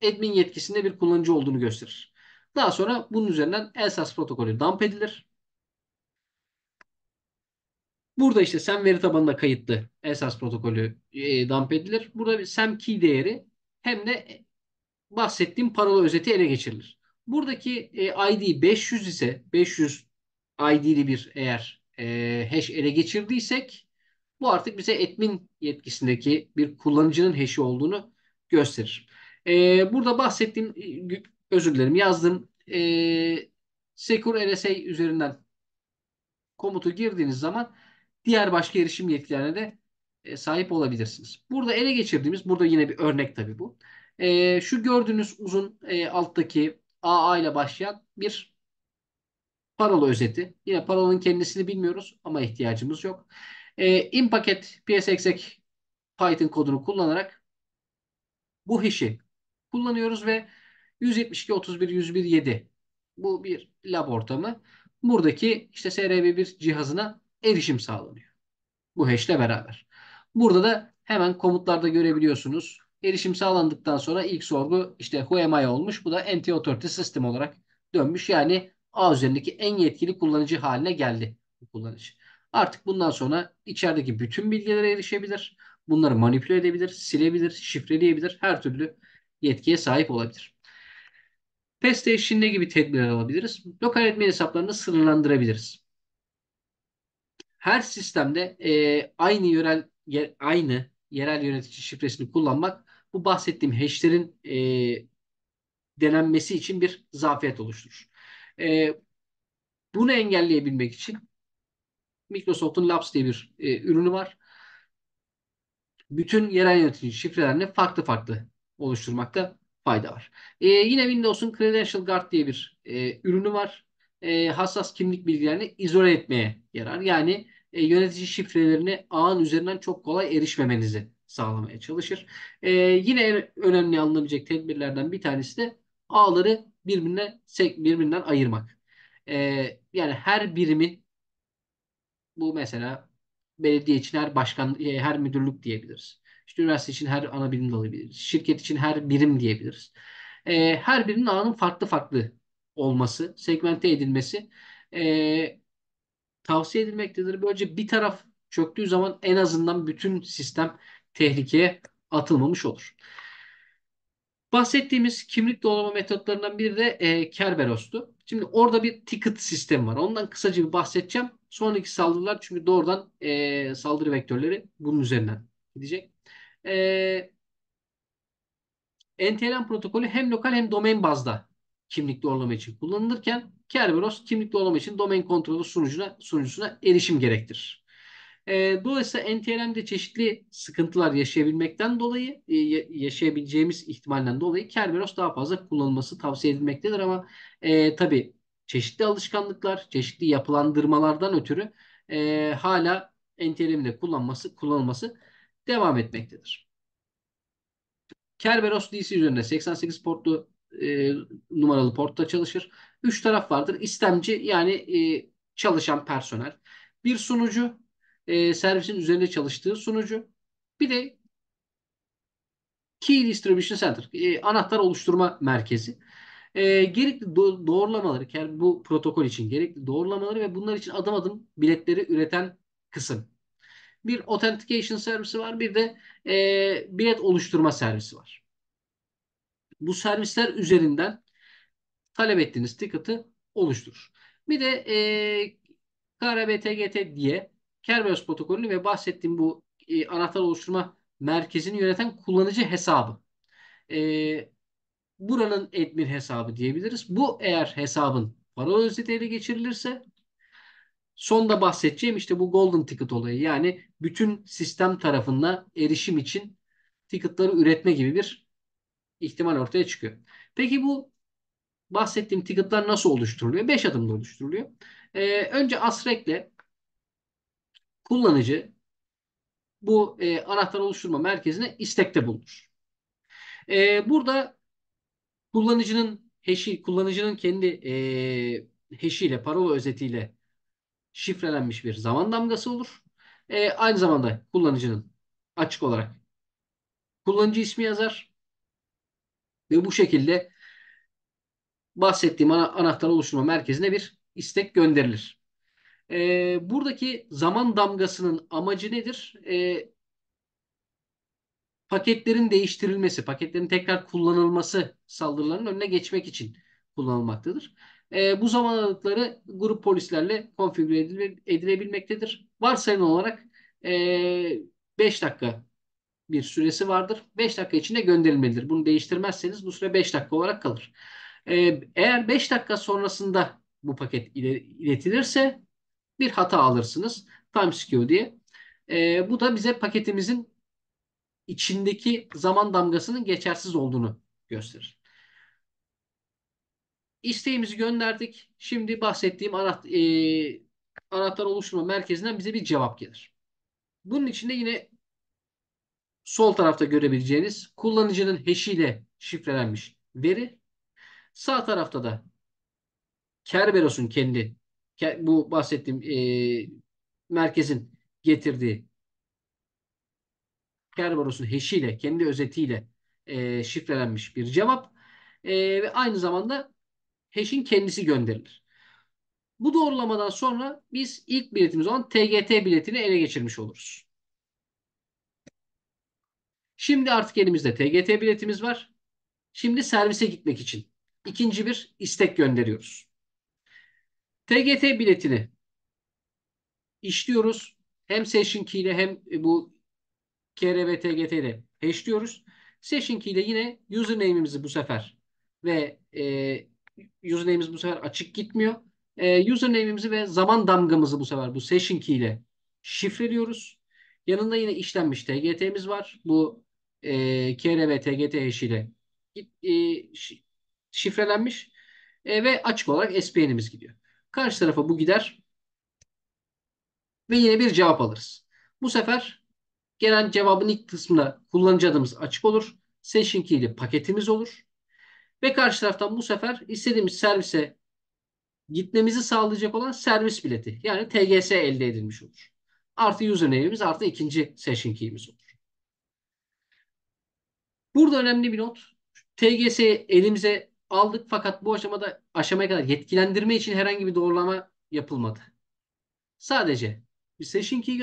admin yetkisinde bir kullanıcı olduğunu gösterir. Daha sonra bunun üzerinden Elsas protokolü dump edilir. Burada işte SEM veri tabanına kayıtlı Elsas protokolü e, dump edilir. Burada bir SEM key değeri hem de bahsettiğim parola özeti ele geçirilir. Buradaki e, ID 500 ise 500 ID'li bir eğer e, hash ele geçirdiysek bu artık bize admin yetkisindeki bir kullanıcının hash'i olduğunu gösterir. E, burada bahsettiğim e, özür dilerim yazdığım e, Secure RSA üzerinden komutu girdiğiniz zaman diğer başka erişim yetkilerine de e, sahip olabilirsiniz. Burada ele geçirdiğimiz burada yine bir örnek tabii bu. E, şu gördüğünüz uzun e, alttaki AA ile başlayan bir parola özeti. Yine parolanın kendisini bilmiyoruz ama ihtiyacımız yok. E, inpacket psexec Python kodunu kullanarak bu hişi kullanıyoruz ve 172 31 101 7 bu bir lab ortamı. Buradaki işte SRB1 cihazına erişim sağlanıyor. Bu hash'le beraber. Burada da hemen komutlarda görebiliyorsunuz. Erişim sağlandıktan sonra ilk sorgu işte who am I olmuş. Bu da NT Authority System olarak dönmüş. Yani ağ üzerindeki en yetkili kullanıcı haline geldi bu kullanıcı. Artık bundan sonra içerideki bütün bilgilere erişebilir. Bunları manipüle edebilir, silebilir, şifreleyebilir. Her türlü yetkiye sahip olabilir. Peste eşliğinde gibi tedbirler alabiliriz. Lokal etme hesaplarını sınırlandırabiliriz. Her sistemde e, aynı yerel yer, aynı yerel yönetici şifresini kullanmak bu bahsettiğim hash'lerin e, denenmesi için bir zafiyet oluşturur. E, bunu engelleyebilmek için Microsoft'un Labs diye bir e, ürünü var. Bütün yerel yönetici şifrelerini farklı farklı oluşturmakta fayda var. E, yine Windows'un Credential Guard diye bir e, ürünü var. E, hassas kimlik bilgilerini izole etmeye yarar. Yani e, yönetici şifrelerini ağın üzerinden çok kolay erişmemenizi sağlamaya çalışır. E, yine en önemli alınabilecek tedbirlerden bir tanesi de ağları birbirine birbirinden ayırmak. E, yani her birimin bu mesela belediye için her başkan e, her müdürlük diyebiliriz. İşte üniversite için her ana bilim dalı diyebiliriz. Şirket için her birim diyebiliriz. E, her birinin alanın farklı farklı olması, segmente edilmesi e, tavsiye edilmektedir. Böylece bir taraf çöktüğü zaman en azından bütün sistem tehlikeye atılmamış olur. Bahsettiğimiz kimlik doğrulama metotlarından biri de e, Kerberos'tu. Şimdi orada bir ticket sistemi var. Ondan kısaca bir bahsedeceğim. Sonraki saldırılar çünkü doğrudan e, saldırı vektörleri bunun üzerinden gidecek e, ee, NTLM protokolü hem lokal hem domain bazda kimlik doğrulama için kullanılırken Kerberos kimlik doğrulama için domain kontrolü sunucuna, sunucusuna erişim gerektirir. E, dolayısıyla NTLM'de çeşitli sıkıntılar yaşayabilmekten dolayı e, yaşayabileceğimiz ihtimalinden dolayı Kerberos daha fazla kullanılması tavsiye edilmektedir ama e, tabii çeşitli alışkanlıklar, çeşitli yapılandırmalardan ötürü e, hala NTLM'de kullanması, kullanılması devam etmektedir. Kerberos DC üzerinde 88 portlu e, numaralı portta çalışır. Üç taraf vardır. İstemci yani e, çalışan personel. Bir sunucu e, servisin üzerinde çalıştığı sunucu. Bir de Key Distribution Center e, anahtar oluşturma merkezi. E, gerekli do- doğrulamaları yani bu protokol için gerekli doğrulamaları ve bunlar için adım adım biletleri üreten kısım bir authentication servisi var bir de e, bilet oluşturma servisi var. Bu servisler üzerinden talep ettiğiniz ticket'ı oluşturur. Bir de e, KRBTGT diye Kerberos protokolünü ve bahsettiğim bu e, anahtar oluşturma merkezini yöneten kullanıcı hesabı. E, buranın admin hesabı diyebiliriz. Bu eğer hesabın paralel özetleri geçirilirse Sonda bahsedeceğim işte bu golden ticket olayı. Yani bütün sistem tarafında erişim için ticketları üretme gibi bir ihtimal ortaya çıkıyor. Peki bu bahsettiğim ticketlar nasıl oluşturuluyor? Beş adımda oluşturuluyor. Ee, önce Asrek'le kullanıcı bu e, anahtar oluşturma merkezine istekte bulunur. Ee, burada kullanıcının hash'i, kullanıcının kendi e, hash'iyle, parola özetiyle şifrelenmiş bir zaman damgası olur. E, aynı zamanda kullanıcının açık olarak kullanıcı ismi yazar. Ve bu şekilde bahsettiğim ana, anahtar oluşturma merkezine bir istek gönderilir. E, buradaki zaman damgasının amacı nedir? E, paketlerin değiştirilmesi, paketlerin tekrar kullanılması saldırılarının önüne geçmek için kullanılmaktadır. E, bu zaman aralıkları grup polislerle konfigüre edilebilmektedir. Varsayılan olarak e, dakika bir süresi vardır. 5 dakika içinde gönderilmelidir. Bunu değiştirmezseniz bu süre 5 dakika olarak kalır. E, eğer 5 dakika sonrasında bu paket iletilirse bir hata alırsınız. Time TimeSkew diye. E, bu da bize paketimizin içindeki zaman damgasının geçersiz olduğunu gösterir isteğimizi gönderdik. Şimdi bahsettiğim anahtar, e, anahtar oluşturma merkezinden bize bir cevap gelir. Bunun içinde yine sol tarafta görebileceğiniz kullanıcının hash ile şifrelenmiş veri. Sağ tarafta da Kerberos'un kendi bu bahsettiğim e, merkezin getirdiği Kerberos'un hash'iyle, kendi özetiyle e, şifrelenmiş bir cevap. E, ve aynı zamanda hash'in kendisi gönderilir. Bu doğrulamadan sonra biz ilk biletimiz olan TGT biletini ele geçirmiş oluruz. Şimdi artık elimizde TGT biletimiz var. Şimdi servise gitmek için ikinci bir istek gönderiyoruz. TGT biletini işliyoruz. Hem session key ile hem bu KRB TGT ile eşliyoruz. Session key ile yine username'imizi bu sefer ve e, username'imiz bu sefer açık gitmiyor. E, username'imizi ve zaman damgamızı bu sefer bu session key ile şifreliyoruz. Yanında yine işlenmiş TGT'miz var. Bu e, KRB TGT hash ile e, şifrelenmiş e, ve açık olarak SPN'imiz gidiyor. Karşı tarafa bu gider ve yine bir cevap alırız. Bu sefer gelen cevabın ilk kısmında kullanıcı adımız açık olur. Session key ile paketimiz olur. Ve karşı taraftan bu sefer istediğimiz servise gitmemizi sağlayacak olan servis bileti. Yani TGS elde edilmiş olur. Artı username'imiz artı ikinci session key'imiz olur. Burada önemli bir not. TGS'yi elimize aldık fakat bu aşamada aşamaya kadar yetkilendirme için herhangi bir doğrulama yapılmadı. Sadece bir session key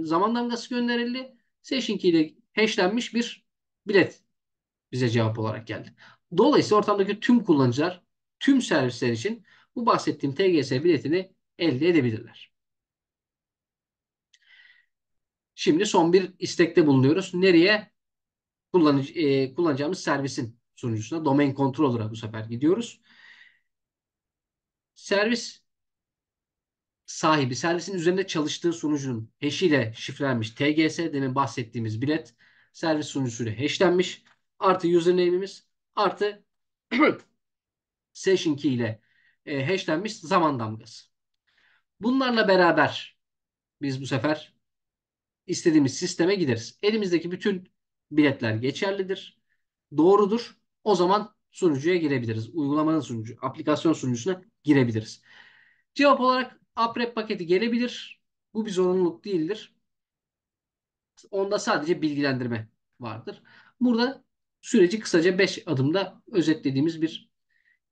e, zaman damgası gönderildi. Session key ile hashlenmiş bir bilet bize cevap olarak geldi. Dolayısıyla ortamdaki tüm kullanıcılar tüm servisler için bu bahsettiğim TGS biletini elde edebilirler. Şimdi son bir istekte bulunuyoruz. Nereye? Kullanıcı, e, kullanacağımız servisin sunucusuna, domain controller'a bu sefer gidiyoruz. Servis sahibi, servisin üzerinde çalıştığı sunucunun ile şifrelenmiş TGS, demin bahsettiğimiz bilet servis sunucusuyla hashlenmiş. Artı username'imiz artı [CLEARS THROAT] session key ile e, hashlenmiş zaman damgası. Bunlarla beraber biz bu sefer istediğimiz sisteme gideriz. Elimizdeki bütün biletler geçerlidir. Doğrudur. O zaman sunucuya girebiliriz. Uygulamanın sunucu, aplikasyon sunucusuna girebiliriz. Cevap olarak AppRep paketi gelebilir. Bu bir zorunluluk değildir. Onda sadece bilgilendirme vardır. Burada süreci kısaca 5 adımda özetlediğimiz bir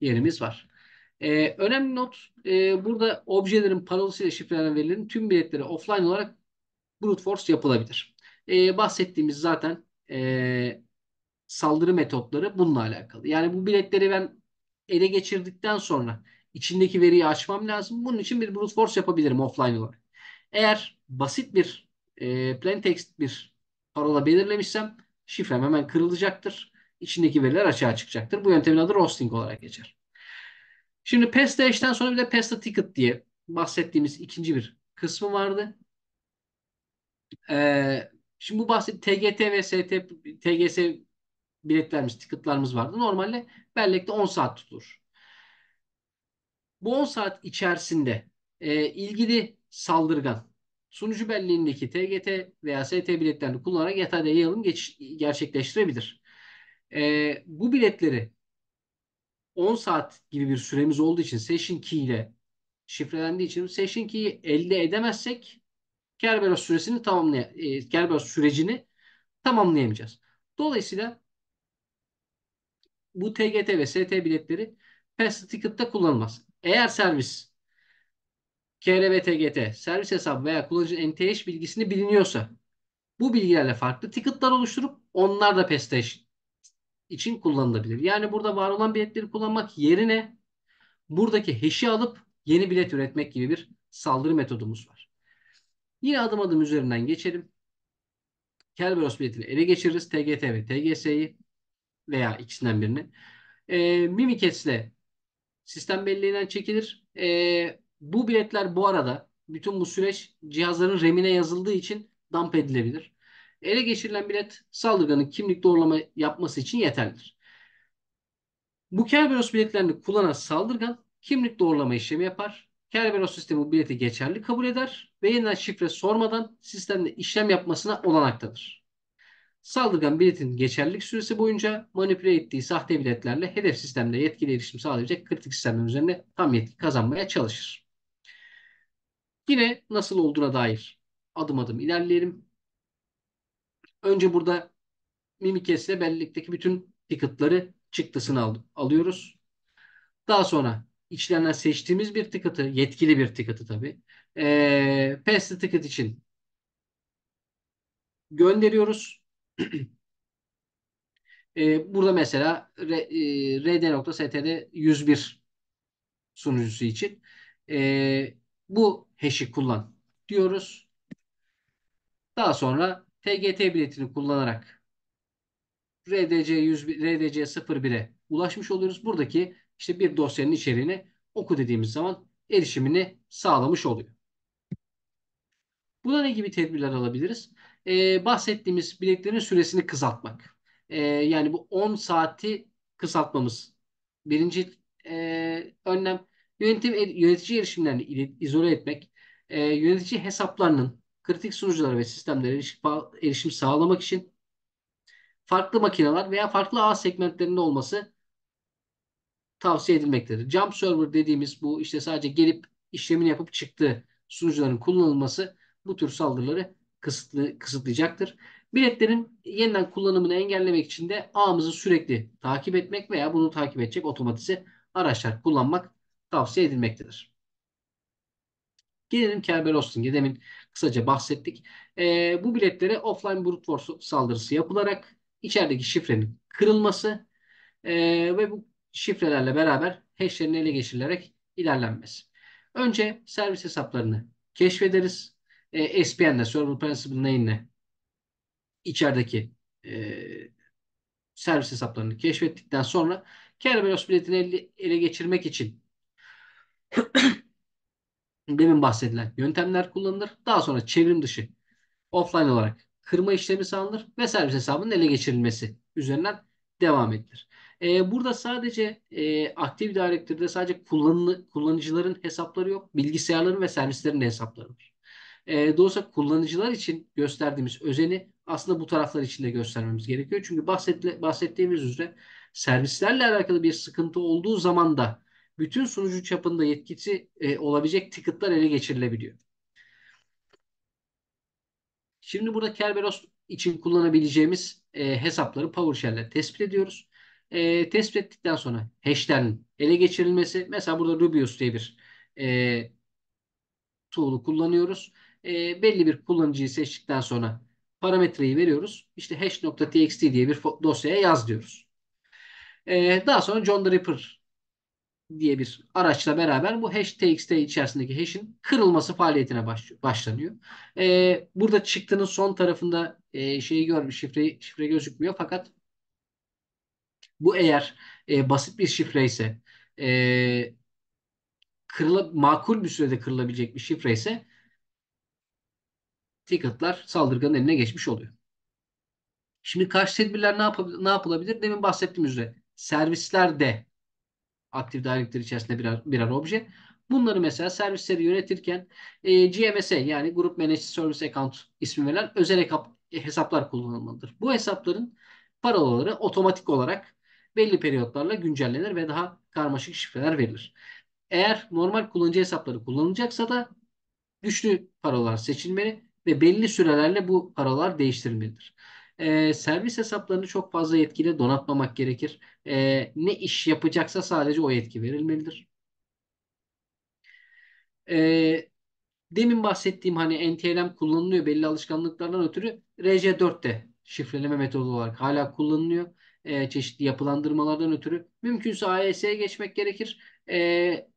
yerimiz var. Ee, önemli not e, burada objelerin parolasıyla şifrelenen verilerin tüm biletleri offline olarak brute force yapılabilir. Ee, bahsettiğimiz zaten e, saldırı metotları bununla alakalı. Yani bu biletleri ben ele geçirdikten sonra içindeki veriyi açmam lazım. Bunun için bir brute force yapabilirim offline olarak. Eğer basit bir e, plain text bir parola belirlemişsem şifrem hemen kırılacaktır. İçindeki veriler açığa çıkacaktır. Bu yöntemin adı roasting olarak geçer. Şimdi pasta hash'ten sonra bir de pasta ticket diye bahsettiğimiz ikinci bir kısmı vardı. Ee, şimdi bu bahset TGT ve ST, TGS biletlerimiz, ticketlarımız vardı. Normalde bellekte 10 saat tutulur. Bu 10 saat içerisinde e, ilgili saldırgan sunucu belleğindeki TGT veya ST biletlerini kullanarak yatayda yayılım geç, gerçekleştirebilir. E, bu biletleri 10 saat gibi bir süremiz olduğu için session key ile şifrelendiği için session key'i elde edemezsek Kerberos süresini tamamlay e, Kerberos sürecini tamamlayamayacağız. Dolayısıyla bu TGT ve ST biletleri Fast Ticket'ta kullanılmaz. Eğer servis KR ve TGT servis hesabı veya kullanıcı NTH bilgisini biliniyorsa bu bilgilerle farklı ticketlar oluşturup onlar da PESTEş için kullanılabilir. Yani burada var olan biletleri kullanmak yerine buradaki hash'i alıp yeni bilet üretmek gibi bir saldırı metodumuz var. Yine adım adım üzerinden geçelim. Kerberos biletini ele geçiririz. TGT ve TGS'yi veya ikisinden birini. E, ee, Mimiketz ile sistem belleğinden çekilir. E, bu biletler bu arada bütün bu süreç cihazların remine yazıldığı için dump edilebilir. Ele geçirilen bilet saldırganın kimlik doğrulama yapması için yeterlidir. Bu Kerberos biletlerini kullanan saldırgan kimlik doğrulama işlemi yapar. Kerberos sistemi bileti geçerli kabul eder ve yeniden şifre sormadan sistemde işlem yapmasına olanaktadır. Saldırgan biletin geçerlilik süresi boyunca manipüle ettiği sahte biletlerle hedef sistemde yetkili erişim sağlayacak kritik sistemler üzerine tam yetki kazanmaya çalışır. Yine nasıl olduğuna dair adım adım ilerleyelim. Önce burada Mimikes'le bellekteki bütün ticket'ları çıktısını al alıyoruz. Daha sonra içlerinden seçtiğimiz bir ticket'ı, yetkili bir ticket'ı tabii. Ee, Pesti ticket için gönderiyoruz. [CLEARS THROAT] ee, burada mesela rd.std 101 sunucusu için. Ee, bu hash'i kullan diyoruz. Daha sonra TGT biletini kullanarak RDC 100 RDC 01'e ulaşmış oluyoruz. Buradaki işte bir dosyanın içeriğini oku dediğimiz zaman erişimini sağlamış oluyor. Buna ne gibi tedbirler alabiliriz? Ee, bahsettiğimiz biletlerin süresini kısaltmak. Ee, yani bu 10 saati kısaltmamız. Birinci e, önlem yönetim yönetici erişimlerini izole etmek e, yönetici hesaplarının kritik sunuculara ve sistemlere erişim sağlamak için farklı makineler veya farklı ağ segmentlerinde olması tavsiye edilmektedir. Jump server dediğimiz bu işte sadece gelip işlemini yapıp çıktığı sunucuların kullanılması bu tür saldırıları kısıtlı, kısıtlayacaktır. Biletlerin yeniden kullanımını engellemek için de ağımızı sürekli takip etmek veya bunu takip edecek otomatize araçlar kullanmak tavsiye edilmektedir. Gelelim Kerberosting'e. Demin kısaca bahsettik. E, bu biletlere offline brute force saldırısı yapılarak içerideki şifrenin kırılması e, ve bu şifrelerle beraber hashlerin ele geçirilerek ilerlenmesi. Önce servis hesaplarını keşfederiz. E, ee, SPN'le, Server Principal Name'le içerideki e, servis hesaplarını keşfettikten sonra Kerberos biletini ele, ele geçirmek için [CLEARS THROAT] demin bahsedilen yöntemler kullanılır. Daha sonra çevrim dışı offline olarak kırma işlemi sağlanır ve servis hesabının ele geçirilmesi üzerinden devam edilir. Ee, burada sadece e, Active Directory'de sadece kullanı, kullanıcıların hesapları yok. Bilgisayarların ve servislerin de hesapları var. E, ee, dolayısıyla kullanıcılar için gösterdiğimiz özeni aslında bu taraflar için de göstermemiz gerekiyor. Çünkü bahsettiğimiz üzere servislerle alakalı bir sıkıntı olduğu zaman da bütün sunucu çapında yetkisi e, olabilecek ticket'lar ele geçirilebiliyor. Şimdi burada Kerberos için kullanabileceğimiz e, hesapları PowerShell ile tespit ediyoruz. E, tespit ettikten sonra hash'lerin ele geçirilmesi. Mesela burada Rubius diye bir e, tool'u kullanıyoruz. E, belli bir kullanıcıyı seçtikten sonra parametreyi veriyoruz. İşte hash.txt diye bir dosyaya yaz diyoruz. E, daha sonra John the Ripper diye bir araçla beraber bu hash txt içerisindeki hash'in kırılması faaliyetine baş, başlanıyor. Ee, burada çıktının son tarafında e, şeyi görmüş şifreyi şifre gözükmüyor fakat bu eğer e, basit bir şifre ise e, kırıla, makul bir sürede kırılabilecek bir şifre ise ticket'lar saldırganın eline geçmiş oluyor. Şimdi karşı tedbirler ne, yap ne yapılabilir? Demin bahsettiğim üzere servislerde Aktif Directory içerisinde birer, birer obje. Bunları mesela servisleri yönetirken e, GMS'e yani Group Managed Service Account ismi verilen özel e, hesaplar kullanılmalıdır. Bu hesapların paraları otomatik olarak belli periyotlarla güncellenir ve daha karmaşık şifreler verilir. Eğer normal kullanıcı hesapları kullanılacaksa da güçlü paralar seçilmeli ve belli sürelerle bu paralar değiştirilmelidir e, servis hesaplarını çok fazla yetkiyle donatmamak gerekir. E, ne iş yapacaksa sadece o yetki verilmelidir. E, demin bahsettiğim hani NTLM kullanılıyor belli alışkanlıklardan ötürü RJ4 de şifreleme metodu olarak hala kullanılıyor. E, çeşitli yapılandırmalardan ötürü. Mümkünse AES'ye geçmek gerekir. E,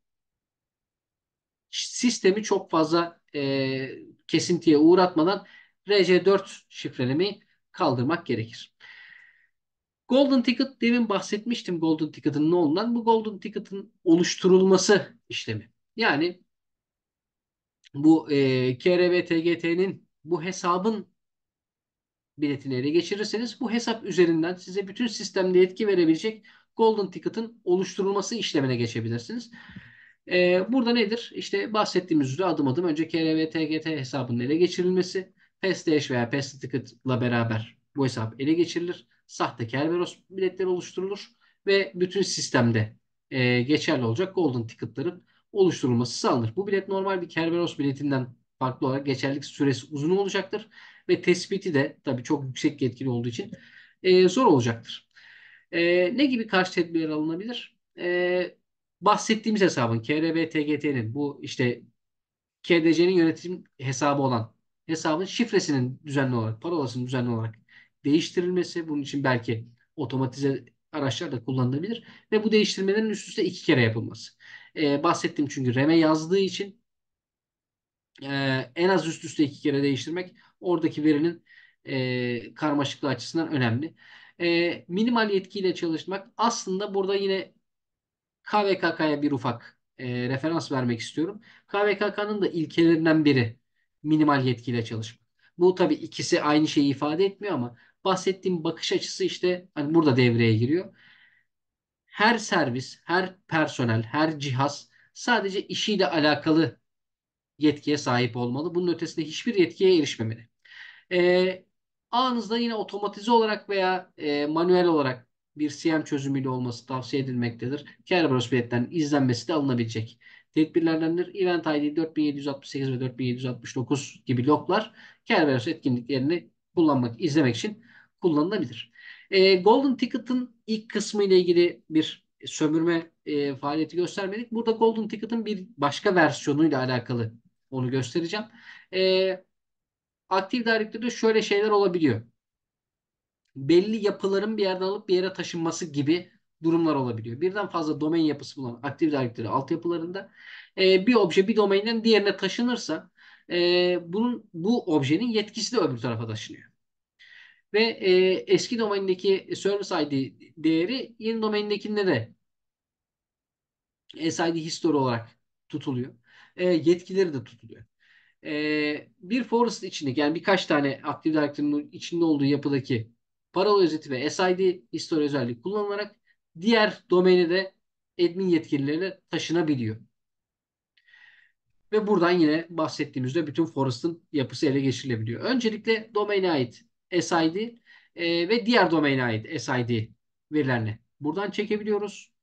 sistemi çok fazla e, kesintiye uğratmadan rc 4 şifrelemeyi kaldırmak gerekir. Golden Ticket demin bahsetmiştim Golden Ticket'ın ne olduğundan. Bu Golden Ticket'ın oluşturulması işlemi. Yani bu e, KRVTGT'nin bu hesabın biletini ele geçirirseniz bu hesap üzerinden size bütün sistemde etki verebilecek Golden Ticket'ın oluşturulması işlemine geçebilirsiniz. Ee, burada nedir? İşte bahsettiğimiz üzere adım adım önce KRVTGT hesabının ele geçirilmesi, PES değiş veya PES ile beraber bu hesap ele geçirilir. Sahte Kerberos biletleri oluşturulur ve bütün sistemde e, geçerli olacak Golden Ticket'ların oluşturulması sağlanır. Bu bilet normal bir Kerberos biletinden farklı olarak geçerlilik süresi uzun olacaktır ve tespiti de tabii çok yüksek yetkili olduğu için e, zor olacaktır. E, ne gibi karşı tedbirler alınabilir? E, bahsettiğimiz hesabın KRB TGT'nin bu işte KDC'nin yönetim hesabı olan hesabın şifresinin düzenli olarak, parolasının düzenli olarak değiştirilmesi. Bunun için belki otomatize araçlar da kullanılabilir. Ve bu değiştirmelerin üst üste iki kere yapılması. Ee, bahsettim çünkü RAM'e yazdığı için e, en az üst üste iki kere değiştirmek oradaki verinin e, karmaşıklığı açısından önemli. E, minimal yetkiyle çalışmak aslında burada yine KVKK'ya bir ufak e, referans vermek istiyorum. KVKK'nın da ilkelerinden biri minimal yetkiyle çalışmak. Bu tabii ikisi aynı şeyi ifade etmiyor ama bahsettiğim bakış açısı işte hani burada devreye giriyor. Her servis, her personel, her cihaz sadece işiyle alakalı yetkiye sahip olmalı. Bunun ötesinde hiçbir yetkiye erişmemeli. E, ağınızda yine otomatize olarak veya e, manuel olarak bir CM çözümüyle olması tavsiye edilmektedir. Kerberos biletten izlenmesi de alınabilecek. Tedbirlerdendir event ID 4768 ve 4769 gibi loglar Kerberos etkinliklerini kullanmak, izlemek için kullanılabilir. E, Golden Ticket'ın ilk kısmı ile ilgili bir sömürme e, faaliyeti göstermedik. Burada Golden Ticket'ın bir başka versiyonuyla alakalı onu göstereceğim. E, Active Directory'de şöyle şeyler olabiliyor. Belli yapıların bir yerden alıp bir yere taşınması gibi durumlar olabiliyor. Birden fazla domain yapısı bulunan aktif direktörü altyapılarında e, bir obje bir domainden diğerine taşınırsa e, bunun bu objenin yetkisi de öbür tarafa taşınıyor. Ve e, eski domaindeki service ID değeri yeni domaindekinde de SID history olarak tutuluyor. E, yetkileri de tutuluyor. E, bir forest içindeki yani birkaç tane aktif direktörünün içinde olduğu yapıdaki paralel özeti ve SID history özelliği kullanılarak diğer domaine de admin yetkililerine taşınabiliyor. Ve buradan yine bahsettiğimizde bütün forest'ın yapısı ele geçirilebiliyor. Öncelikle domaine ait SID e, ve diğer domaine ait SID verilerini buradan çekebiliyoruz.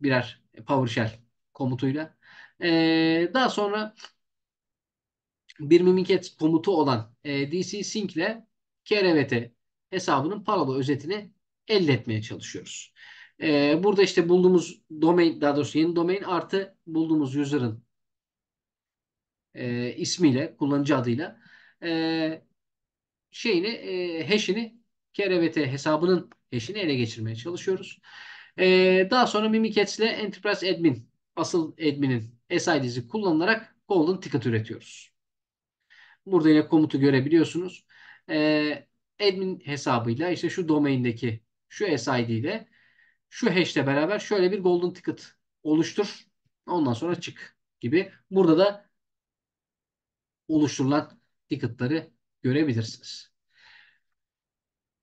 Birer PowerShell komutuyla. E, daha sonra bir mimiket komutu olan e, DC Sync ile KRVT hesabının paralı özetini elde etmeye çalışıyoruz. Ee, burada işte bulduğumuz domain, daha doğrusu yeni domain artı bulduğumuz user'ın e, ismiyle, kullanıcı adıyla e, şeyini, e, hash'ini KRVT hesabının hash'ini ele geçirmeye çalışıyoruz. E, daha sonra Mimikatz ile Enterprise Admin, asıl admin'in SID'si kullanılarak Golden Ticket üretiyoruz. Burada yine komutu görebiliyorsunuz. E, admin hesabıyla işte şu domaindeki şu SID ile şu hash ile beraber şöyle bir golden ticket oluştur. Ondan sonra çık gibi. Burada da oluşturulan ticketları görebilirsiniz.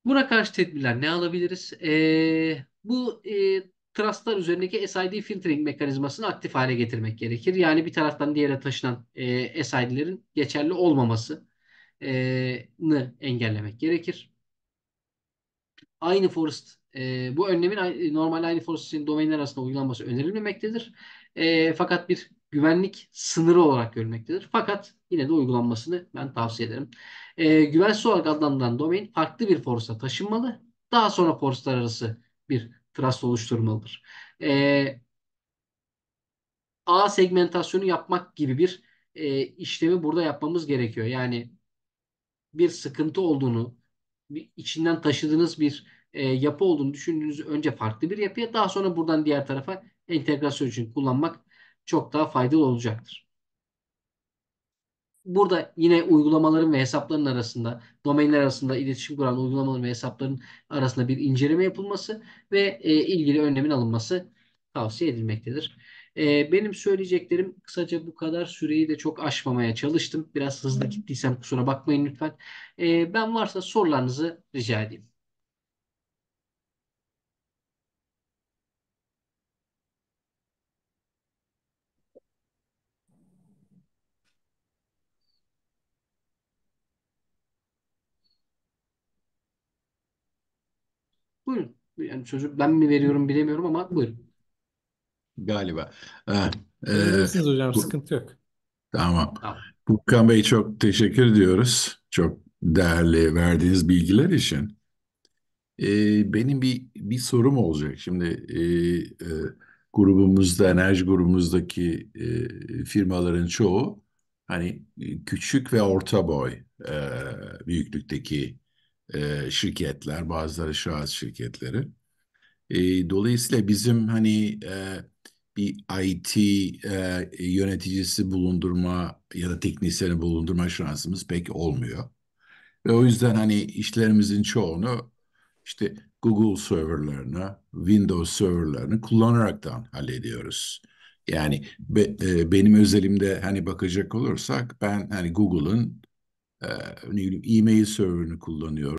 Buna karşı tedbirler ne alabiliriz? Ee, bu e, trustlar üzerindeki SID filtering mekanizmasını aktif hale getirmek gerekir. Yani bir taraftan diğere taşınan e, SID'lerin geçerli olmamasını engellemek gerekir aynı forest e, bu önlemin normal aynı forest için domainler arasında uygulanması önerilmemektedir. E, fakat bir güvenlik sınırı olarak görülmektedir. Fakat yine de uygulanmasını ben tavsiye ederim. E, güvensiz olarak adlandırılan domain farklı bir foresta taşınmalı. Daha sonra forestlar arası bir trust oluşturmalıdır. E, A segmentasyonu yapmak gibi bir e, işlemi burada yapmamız gerekiyor. Yani bir sıkıntı olduğunu bir, içinden taşıdığınız bir e, yapı olduğunu düşündüğünüz önce farklı bir yapıya daha sonra buradan diğer tarafa entegrasyon için kullanmak çok daha faydalı olacaktır. Burada yine uygulamaların ve hesapların arasında, domainler arasında iletişim kuran uygulamaların ve hesapların arasında bir inceleme yapılması ve e, ilgili önlemin alınması tavsiye edilmektedir. E, benim söyleyeceklerim kısaca bu kadar süreyi de çok aşmamaya çalıştım. Biraz hızlı gittiysem kusura bakmayın lütfen. E, ben varsa sorularınızı rica edeyim. Buyurun. Yani çocuk ben mi veriyorum bilemiyorum ama buyurun. Galiba. Ha, Söyleyebilirsiniz hocam, bu, sıkıntı yok. Tamam. tamam. Furkan Bey çok teşekkür ediyoruz. Çok değerli verdiğiniz bilgiler için. Ee, benim bir bir sorum olacak. Şimdi e, e, grubumuzda, enerji grubumuzdaki e, firmaların çoğu hani e, küçük ve orta boy e, büyüklükteki e, şirketler, bazıları şahıs şirketleri. E, dolayısıyla bizim hani e, bir IT e, yöneticisi bulundurma ya da teknisyeni bulundurma şansımız pek olmuyor. Ve o yüzden hani işlerimizin çoğunu işte Google serverlarını, Windows serverlarını kullanaraktan hallediyoruz. Yani be, e, benim özelimde hani bakacak olursak ben hani Google'ın e, e-mail serverını kullanıyorum.